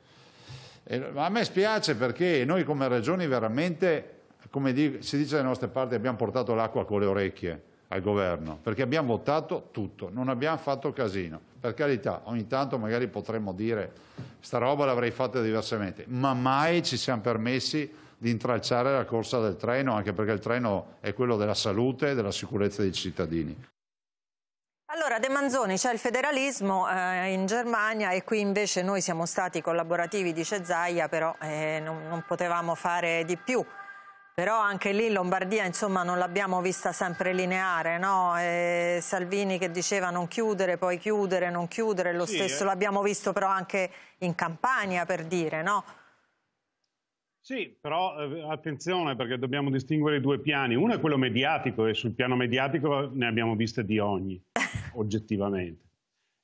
E a me spiace perché noi come regioni veramente come si dice dalle nostre parti, abbiamo portato l'acqua con le orecchie al governo, perché abbiamo votato tutto, non abbiamo fatto casino. Per carità, ogni tanto magari potremmo dire sta roba l'avrei fatta diversamente, ma mai ci siamo permessi di intralciare la corsa del treno, anche perché il treno è quello della salute e della sicurezza dei cittadini. Allora De Manzoni c'è il federalismo eh, in Germania e qui invece noi siamo stati collaborativi, dice Zaia, però eh, non, non potevamo fare di più. Però anche lì in Lombardia insomma, non l'abbiamo vista sempre lineare, no? E Salvini che diceva non chiudere, poi chiudere, non chiudere, lo sì, stesso eh. l'abbiamo visto però anche in Campania per dire, no? Sì, però eh, attenzione perché dobbiamo distinguere i due piani. Uno è quello mediatico e sul piano mediatico ne abbiamo viste di ogni, oggettivamente.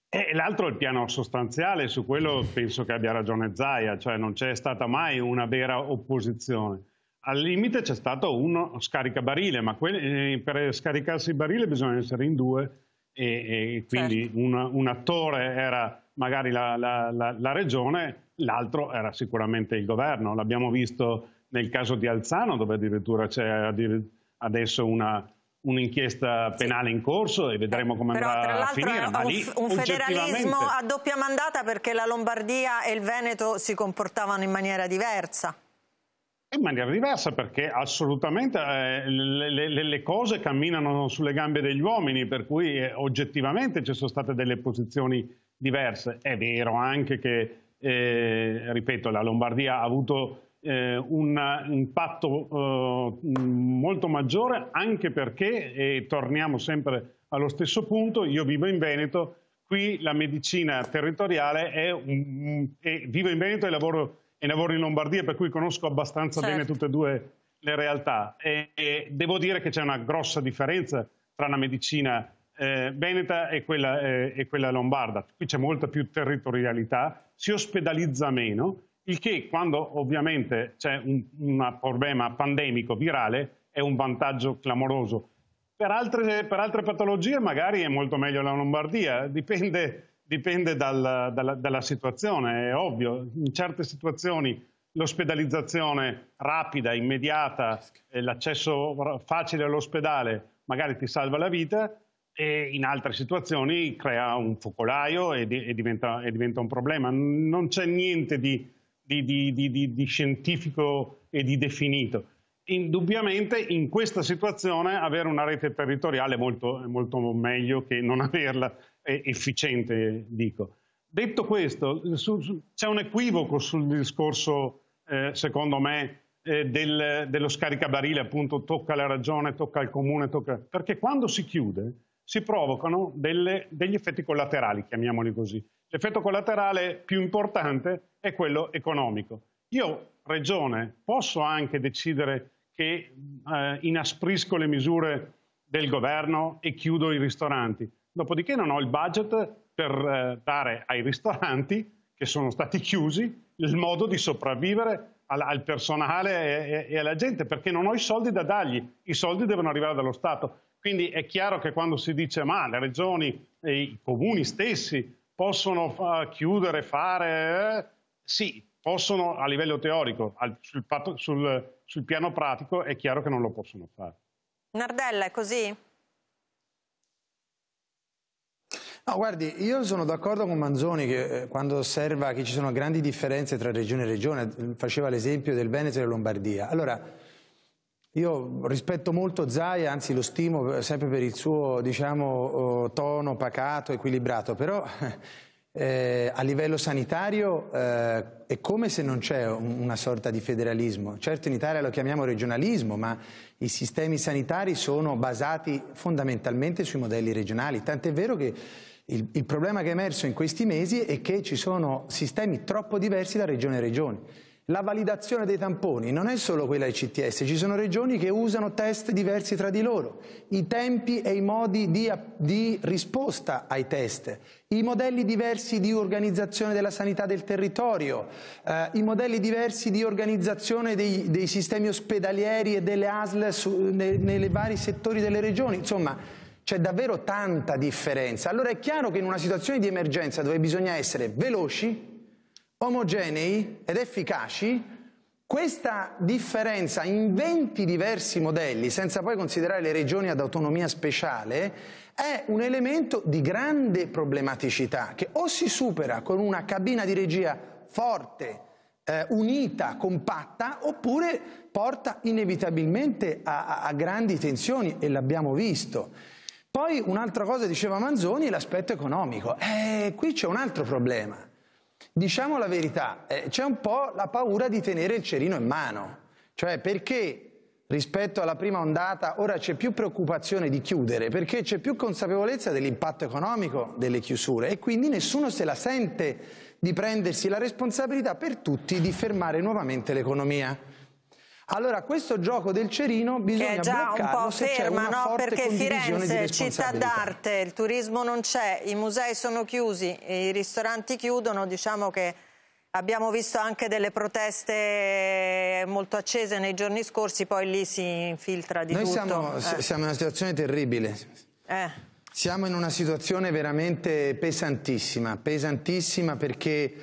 E l'altro è il piano sostanziale, su quello penso che abbia ragione Zaia, cioè non c'è stata mai una vera opposizione. Al limite c'è stato uno scaricabarile, ma quelli, eh, per scaricarsi il barile bisogna essere in due e, e quindi certo. un, un, attore era magari la, la, la, la regione, l'altro era sicuramente il governo. L'abbiamo visto nel caso di Alzano, dove addirittura c'è adesso una, un'inchiesta penale in corso e vedremo come Però, andrà a finire. Un, ma lì, un federalismo a doppia mandata perché la Lombardia e il Veneto si comportavano in maniera diversa in maniera diversa perché assolutamente eh, le, le, le, cose camminano sulle gambe degli uomini, per cui eh, oggettivamente ci sono state delle posizioni diverse. È vero anche che, eh, ripeto, la Lombardia ha avuto eh, un impatto eh, molto maggiore anche perché, e torniamo sempre allo stesso punto, io vivo in Veneto, qui la medicina territoriale è, un, è vivo in Veneto e lavoro e lavoro in Lombardia, per cui conosco abbastanza certo. bene tutte e due le realtà. E, e devo dire che c'è una grossa differenza tra la medicina eh, veneta e quella, eh, e quella lombarda. Qui c'è molta più territorialità, si ospedalizza meno, il che quando ovviamente c'è un, un problema pandemico virale è un vantaggio clamoroso. Per altre, per altre, patologie magari è molto meglio la Lombardia, dipende dipende dal, dalla, dalla situazione, è ovvio. In certe situazioni l'ospedalizzazione rapida, immediata, eh, l'accesso facile all'ospedale magari ti salva la vita e in altre situazioni crea un focolaio e, di, e, diventa, e diventa, un problema. Non c'è niente di, di, di, scientifico e di definito. Indubbiamente in questa situazione avere una rete territoriale è molto, è molto meglio che non averla, efficiente, dico. Detto questo, c'è un equivoco sul discorso, eh, secondo me, eh, del, dello scaricabarile, appunto, tocca alla ragione, tocca al comune, tocca... perché quando si chiude si provocano delle, degli effetti collaterali, chiamiamoli così. L'effetto collaterale più importante è quello economico. Io, Regione, posso anche decidere che eh, inasprisco le misure del governo e chiudo i ristoranti, dopodiché non ho il budget per eh, dare ai ristoranti che sono stati chiusi il modo di sopravvivere al, al personale e, e, alla gente perché non ho i soldi da dargli, i soldi devono arrivare dallo Stato. Quindi è chiaro che quando si dice ma le regioni e i comuni stessi possono fa, chiudere, fare, eh? sì, possono a livello teorico, al, sul, sul, sul piano pratico è chiaro che non lo possono fare. Nardella è così? No, guardi, io sono d'accordo con Manzoni che eh, quando osserva che ci sono grandi differenze tra regione e regione, eh, faceva l'esempio del Veneto e della Lombardia. Allora, io rispetto molto Zaia, anzi lo stimo eh, sempre per il suo diciamo, oh, tono pacato, equilibrato, però eh, a livello sanitario eh, è come se non c'è un, una sorta di federalismo. Certo in Italia lo chiamiamo regionalismo, ma i sistemi sanitari sono basati fondamentalmente sui modelli regionali, tant'è vero che il, il, problema che è emerso in questi mesi è che ci sono sistemi troppo diversi da regione a regione. La validazione dei tamponi non è solo quella ICTS, ci sono regioni che usano test diversi tra di loro, i tempi e i modi di, di risposta ai test, i modelli diversi di organizzazione della sanità del territorio, eh, i modelli diversi di organizzazione dei, dei sistemi ospedalieri e delle ASL su, ne, nei vari settori delle regioni, insomma c'è davvero tanta differenza. Allora è chiaro che in una situazione di emergenza dove bisogna essere veloci, omogenei ed efficaci, questa differenza in 20 diversi modelli, senza poi considerare le regioni ad autonomia speciale, è un elemento di grande problematicità che o si supera con una cabina di regia forte, eh, unita, compatta, oppure porta inevitabilmente a, a, a grandi tensioni e l'abbiamo visto. Poi un'altra cosa diceva Manzoni è l'aspetto economico. Eh, qui c'è un altro problema. Diciamo la verità, eh, c'è un po' la paura di tenere il cerino in mano. Cioè perché rispetto alla prima ondata ora c'è più preoccupazione di chiudere perché c'è più consapevolezza dell'impatto economico delle chiusure e quindi nessuno se la sente di prendersi la responsabilità per tutti di fermare nuovamente l'economia. Allora questo gioco del Cerino bisogna che è già un po' ferma, no? Perché Firenze, città d'arte, il turismo non c'è, i musei sono chiusi, i ristoranti chiudono, diciamo che abbiamo visto anche delle proteste molto accese nei giorni scorsi, poi lì si infiltra di Noi tutto. Noi siamo, eh. siamo in una situazione terribile. Eh. Siamo in una situazione veramente pesantissima, pesantissima perché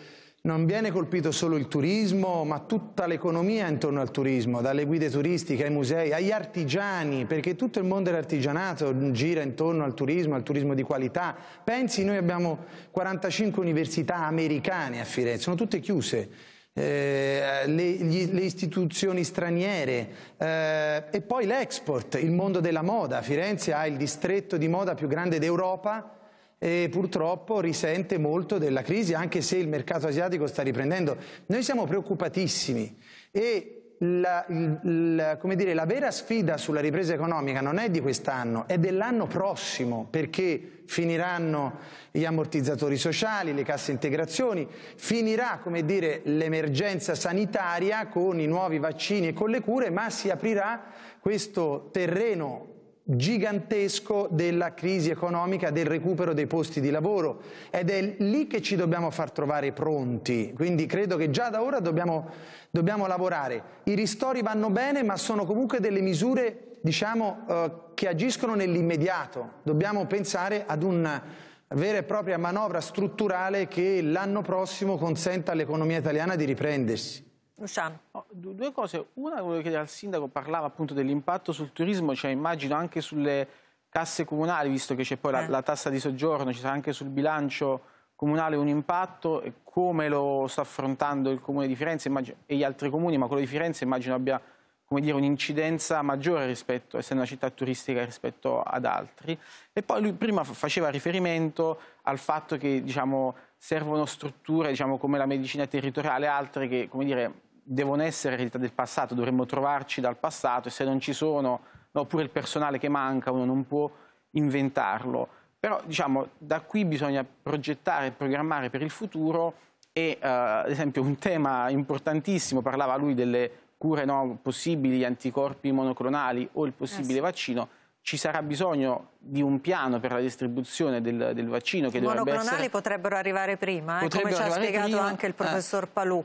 non viene colpito solo il turismo, ma tutta l'economia intorno al turismo, dalle guide turistiche ai musei, agli artigiani, perché tutto il mondo dell'artigianato gira intorno al turismo, al turismo di qualità. Pensi, noi abbiamo 45 università americane a Firenze, sono tutte chiuse. Eh, le, gli, le, istituzioni straniere eh, e poi l'export, il mondo della moda. Firenze ha il distretto di moda più grande d'Europa, e purtroppo risente molto della crisi, anche se il mercato asiatico sta riprendendo. Noi siamo preoccupatissimi e la, la, dire, la vera sfida sulla ripresa economica non è di quest'anno, è dell'anno prossimo, perché finiranno gli ammortizzatori sociali, le casse integrazioni, finirà come dire, l'emergenza sanitaria con i nuovi vaccini e con le cure, ma si aprirà questo terreno gigantesco della crisi economica, del recupero dei posti di lavoro ed è lì che ci dobbiamo far trovare pronti, quindi credo che già da ora dobbiamo, dobbiamo lavorare. I ristori vanno bene ma sono comunque delle misure diciamo, eh, che agiscono nell'immediato, dobbiamo pensare ad una vera e propria manovra strutturale che l'anno prossimo consenta all'economia italiana di riprendersi. Luciano. No, due cose. Una, volevo chiedere al sindaco, parlava appunto dell'impatto sul turismo, cioè immagino anche sulle casse comunali, visto che c'è poi eh. la, tassa di soggiorno, ci sarà anche sul bilancio comunale un impatto, e come lo sta affrontando il comune di Firenze immagino, e gli altri comuni, ma quello di Firenze immagino abbia un'incidenza maggiore rispetto, essendo una città turistica rispetto ad altri. E poi lui prima faceva riferimento al fatto che diciamo, servono strutture diciamo, come la medicina territoriale e altre che come dire, devono essere eredità del passato, dovremmo trovarci dal passato e se non ci sono, oppure il personale che manca, uno non può inventarlo. Però diciamo, da qui bisogna progettare e programmare per il futuro e eh, ad esempio un tema importantissimo, parlava lui delle cure no, possibili, anticorpi monoclonali o il possibile eh sì. vaccino, ci sarà bisogno di un piano per la distribuzione del, del vaccino. Che I monoclonali essere... potrebbero arrivare prima, eh, potrebbero come ci ha spiegato prima, anche il eh. professor Palù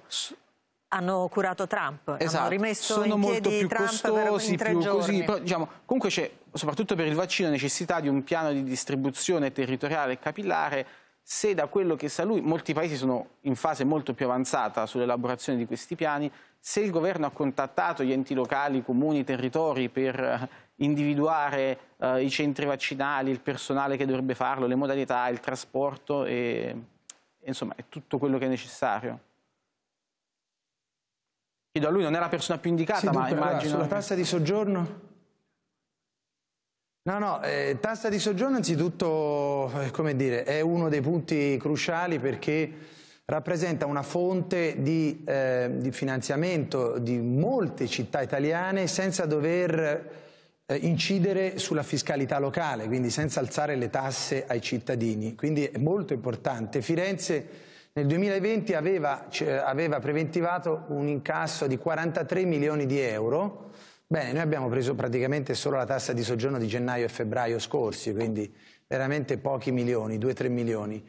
hanno curato Trump, esatto. hanno rimesso sono in piedi molto più Trump costosi, per, più così, però, diciamo, comunque c'è soprattutto per il vaccino necessità di un piano di distribuzione territoriale e capillare se da quello che sa lui, molti paesi sono in fase molto più avanzata sull'elaborazione di questi piani, se il governo ha contattato gli enti locali, comuni, territori per eh, individuare eh, i centri vaccinali, il personale che dovrebbe farlo, le modalità, il trasporto e, e insomma è tutto quello che è necessario. Chiedo a lui, non è la persona più indicata, sì, ma dunque, immagino... Allora, sulla tassa di soggiorno? No, no, eh, tassa di soggiorno innanzitutto, eh, come dire, è uno dei punti cruciali perché rappresenta una fonte di, eh, di finanziamento di molte città italiane senza dover eh, incidere sulla fiscalità locale, quindi senza alzare le tasse ai cittadini. Quindi è molto importante. Firenze nel 2020 aveva, cioè, aveva preventivato un incasso di 43 milioni di euro. Bene, noi abbiamo preso praticamente solo la tassa di soggiorno di gennaio e febbraio scorsi, quindi veramente pochi milioni, 2-3 milioni.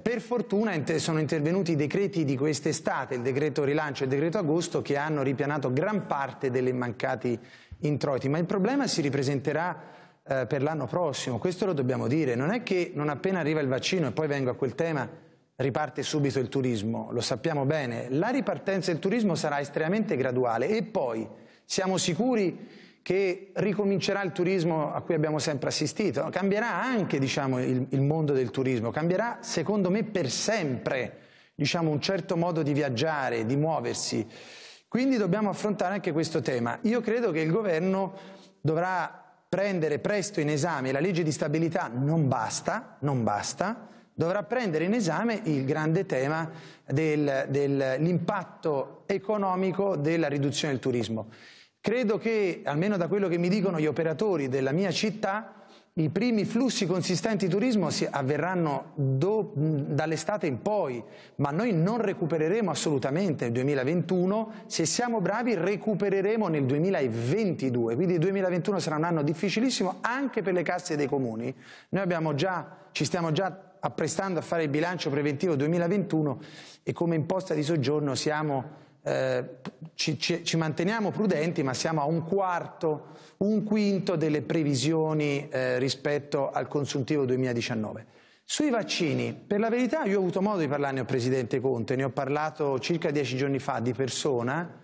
Per fortuna sono intervenuti i decreti di quest'estate, il decreto rilancio e il decreto agosto, che hanno ripianato gran parte delle mancati introiti, ma il problema si ripresenterà eh, per l'anno prossimo, questo lo dobbiamo dire, non è che non appena arriva il vaccino e poi vengo a quel tema riparte subito il turismo, lo sappiamo bene, la ripartenza del turismo sarà estremamente graduale e poi siamo sicuri che ricomincerà il turismo a cui abbiamo sempre assistito, cambierà anche diciamo, il, il, mondo del turismo, cambierà secondo me per sempre diciamo, un certo modo di viaggiare, di muoversi. Quindi dobbiamo affrontare anche questo tema. Io credo che il governo dovrà prendere presto in esame la legge di stabilità, non basta, non basta, dovrà prendere in esame il grande tema dell'impatto del, economico della riduzione del turismo. Credo che, almeno da quello che mi dicono gli operatori della mia città, i primi flussi consistenti di turismo avverranno dall'estate in poi, ma noi non recupereremo assolutamente nel 2021, se siamo bravi recupereremo nel 2022, quindi il 2021 sarà un anno difficilissimo anche per le casse dei comuni. Noi già, ci stiamo già apprestando a fare il bilancio preventivo 2021 e come imposta di soggiorno siamo, eh, ci, ci, ci, manteniamo prudenti ma siamo a un quarto, un quinto delle previsioni eh, rispetto al consuntivo 2019. Sui vaccini, per la verità io ho avuto modo di parlarne al Presidente Conte, ne ho parlato circa dieci giorni fa di persona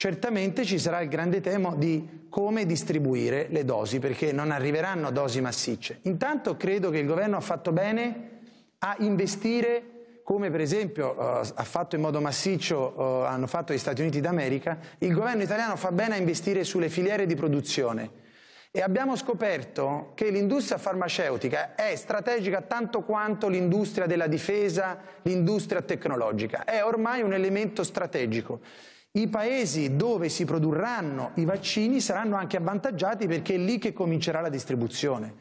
Certamente ci sarà il grande tema di come distribuire le dosi, perché non arriveranno dosi massicce. Intanto credo che il governo ha fatto bene a investire come per esempio uh, ha fatto in modo massiccio, uh, hanno fatto gli Stati Uniti d'America, il governo italiano fa bene a investire sulle filiere di produzione. E abbiamo scoperto che l'industria farmaceutica è strategica tanto quanto l'industria della difesa, l'industria tecnologica. È ormai un elemento strategico. I paesi dove si produrranno i vaccini saranno anche avvantaggiati perché è lì che comincerà la distribuzione.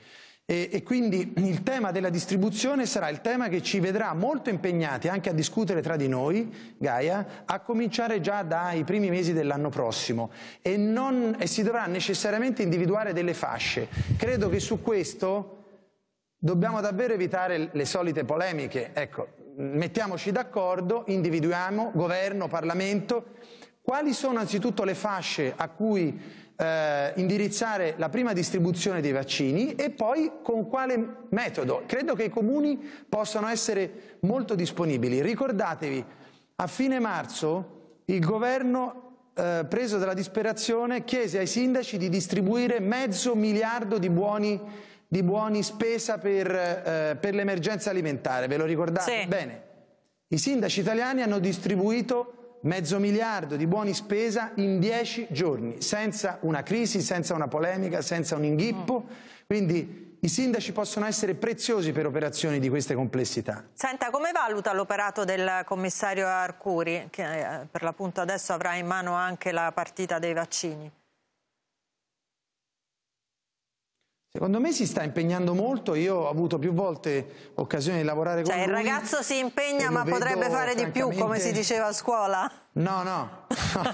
E, e, quindi il tema della distribuzione sarà il tema che ci vedrà molto impegnati anche a discutere tra di noi, Gaia, a cominciare già dai primi mesi dell'anno prossimo e, non, e si dovrà necessariamente individuare delle fasce. Credo che su questo dobbiamo davvero evitare le solite polemiche. Ecco, mettiamoci d'accordo, individuiamo governo, Parlamento quali sono anzitutto le fasce a cui eh, indirizzare la prima distribuzione dei vaccini e poi con quale metodo? Credo che i comuni possano essere molto disponibili. Ricordatevi, a fine marzo il governo eh, preso dalla disperazione, chiese ai sindaci di distribuire mezzo miliardo di buoni, di buoni spesa per, eh, per l'emergenza alimentare. Ve lo ricordate? Sì. Bene. I sindaci italiani hanno distribuito Mezzo miliardo di buoni spesa in dieci giorni, senza una crisi, senza una polemica, senza un inghippo. Quindi i sindaci possono essere preziosi per operazioni di queste complessità. Senta, come valuta l'operato del commissario Arcuri, che eh, per l'appunto adesso avrà in mano anche la partita dei vaccini? Secondo me si sta impegnando molto, io ho avuto più volte occasione di lavorare cioè, con lui. Cioè il ragazzo si impegna ma potrebbe fare di più come si diceva a scuola? No, no,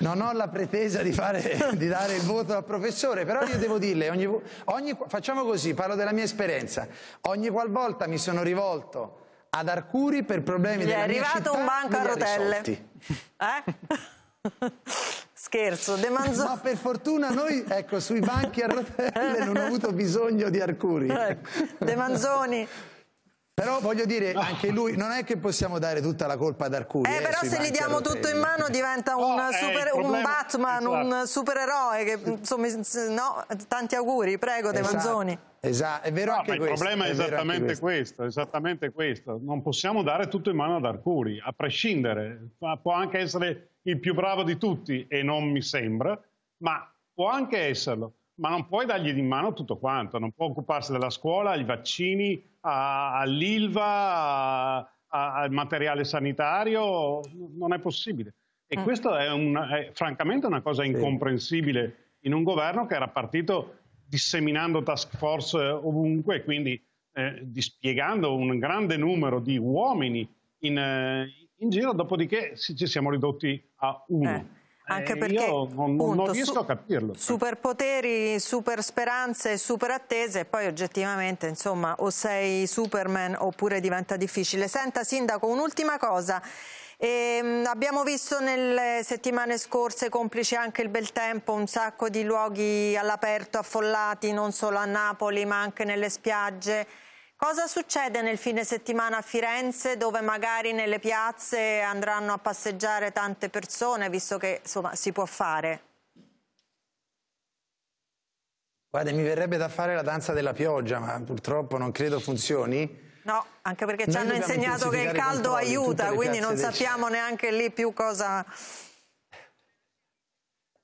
non ho la pretesa di, fare, di, dare il voto al professore, però io devo dirle, ogni, ogni, facciamo così, parlo della mia esperienza, ogni qualvolta mi sono rivolto ad Arcuri per problemi gli della mia città... è arrivato un banco a rotelle. Eh? scherzo, De Manzo... Ma per fortuna noi, ecco, sui banchi a rotelle non ho avuto bisogno di Arcuri. Eh, de Manzoni... Però voglio dire, anche lui, non è che possiamo dare tutta la colpa ad Arcuri. Eh, eh però se gli diamo tutto in mano diventa un, oh, eh, super, un Batman, un esatto. supereroe, che insomma, no, tanti auguri, prego De esatto. Manzoni. Esatto, è vero no, anche questo. Il problema è, è esattamente questo. questo, esattamente questo. Non possiamo dare tutto in mano ad Arcuri, a prescindere, può anche essere il più bravo di tutti e non mi sembra, ma può anche esserlo, ma non puoi dargli di mano tutto quanto, non può occuparsi della scuola, ai vaccini, all'ILVA, al materiale sanitario, non è possibile. E eh. questo questa è, è, francamente una cosa incomprensibile in un governo che era partito disseminando task force ovunque, quindi eh, dispiegando un grande numero di uomini in, in giro, dopodiché ci siamo ridotti a uno. Eh. Anche eh, perché io non, punto, non riesco a capirlo. Superpoteri, super speranze, super attese e poi oggettivamente insomma o sei Superman oppure diventa difficile. Senta Sindaco un'ultima cosa. E ehm, abbiamo visto nelle settimane scorse, complice anche il bel tempo, un sacco di luoghi all'aperto affollati, non solo a Napoli ma anche nelle spiagge. Cosa succede nel fine settimana a Firenze dove magari nelle piazze andranno a passeggiare tante persone visto che insomma, si può fare? Guarda, mi verrebbe da fare la danza della pioggia, ma purtroppo non credo funzioni. No, anche perché ci Noi hanno insegnato che il caldo aiuta, quindi non sappiamo neanche lì più cosa...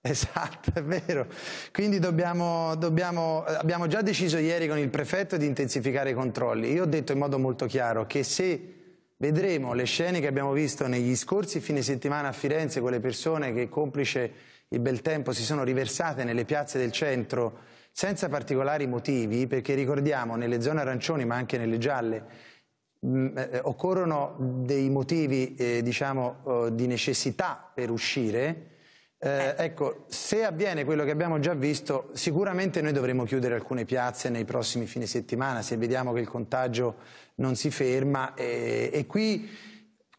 Esatto, è vero. Quindi dobbiamo, dobbiamo, abbiamo già deciso ieri con il prefetto di intensificare i controlli. Io ho detto in modo molto chiaro che se vedremo le scene che abbiamo visto negli scorsi fine settimana a Firenze, quelle persone che complice il bel tempo si sono riversate nelle piazze del centro senza particolari motivi, perché ricordiamo nelle zone arancioni ma anche nelle gialle mm, eh, occorrono dei motivi eh, diciamo, eh, di necessità per uscire, eh, certo. ecco, se avviene quello che abbiamo già visto, sicuramente noi dovremo chiudere alcune piazze nei prossimi fine settimana, se vediamo che il contagio non si ferma. e, eh, e qui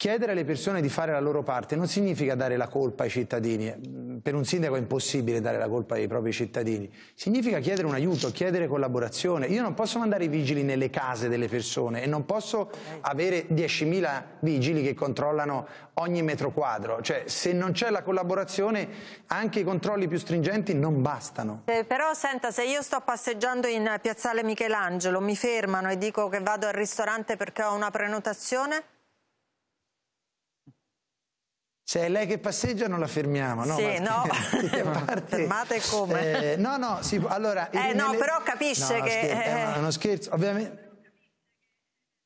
Chiedere alle persone di fare la loro parte non significa dare la colpa ai cittadini. Per un sindaco è impossibile dare la colpa ai propri cittadini. Significa chiedere un aiuto, chiedere collaborazione. Io non posso mandare i vigili nelle case delle persone e non posso avere 10.000 vigili che controllano ogni metro quadro. Cioè, se non c'è la collaborazione, anche i controlli più stringenti non bastano. Eh, però, senta, se io sto passeggiando in piazzale Michelangelo, mi fermano e dico che vado al ristorante perché ho una prenotazione? Cioè, lei che passeggia non la fermiamo, no? Sì, ma, no. Parte, Fermate come? Eh, no, no, sì, allora... Eh, no, però capisce no, che... Scherzo, eh, è uno scherzo, ovviamente...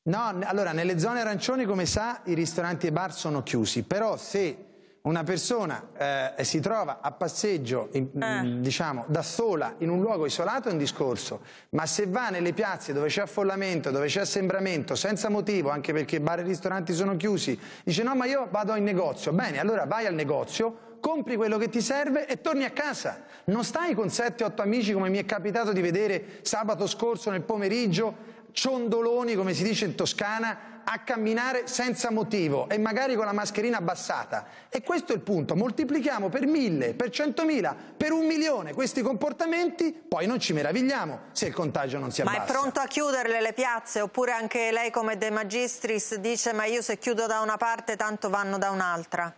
No, allora, nelle zone arancioni, come sa, i ristoranti e i bar sono chiusi, però se una persona eh, si trova a passeggio, in, eh. diciamo, da sola in un luogo isolato è un discorso, ma se va nelle piazze dove c'è affollamento, dove c'è assembramento, senza motivo, anche perché bar e ristoranti sono chiusi, dice no ma io vado in negozio, bene, allora vai al negozio, compri quello che ti serve e torni a casa. Non stai con 7-8 amici come mi è capitato di vedere sabato scorso nel pomeriggio ciondoloni, come si dice in Toscana, a camminare senza motivo e magari con la mascherina abbassata. E questo è il punto, moltiplichiamo per mille, per centomila, per un milione questi comportamenti, poi non ci meravigliamo se il contagio non si abbassa. Ma è pronto a chiuderle le piazze? Oppure anche lei come De Magistris dice ma io se chiudo da una parte tanto vanno da un'altra?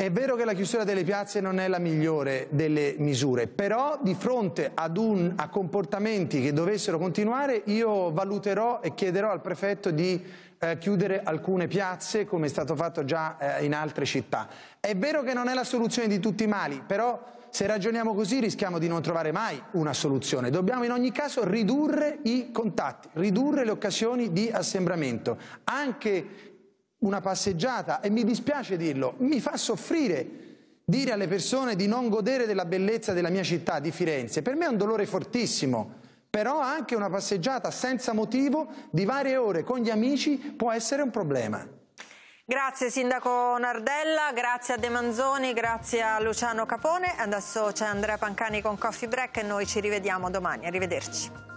È vero che la chiusura delle piazze non è la migliore delle misure, però di fronte un, a comportamenti che dovessero continuare io valuterò e chiederò al prefetto di eh, chiudere alcune piazze come è stato fatto già eh, in altre città. È vero che non è la soluzione di tutti i mali, però se ragioniamo così rischiamo di non trovare mai una soluzione. Dobbiamo in ogni caso ridurre i contatti, ridurre le occasioni di assembramento, anche una passeggiata e mi dispiace dirlo, mi fa soffrire dire alle persone di non godere della bellezza della mia città, di Firenze. Per me è un dolore fortissimo, però anche una passeggiata senza motivo di varie ore con gli amici può essere un problema. Grazie Sindaco Nardella, grazie a De Manzoni, grazie a Luciano Capone. Adesso c'è Andrea Pancani con Coffee Break e noi ci rivediamo domani. Arrivederci.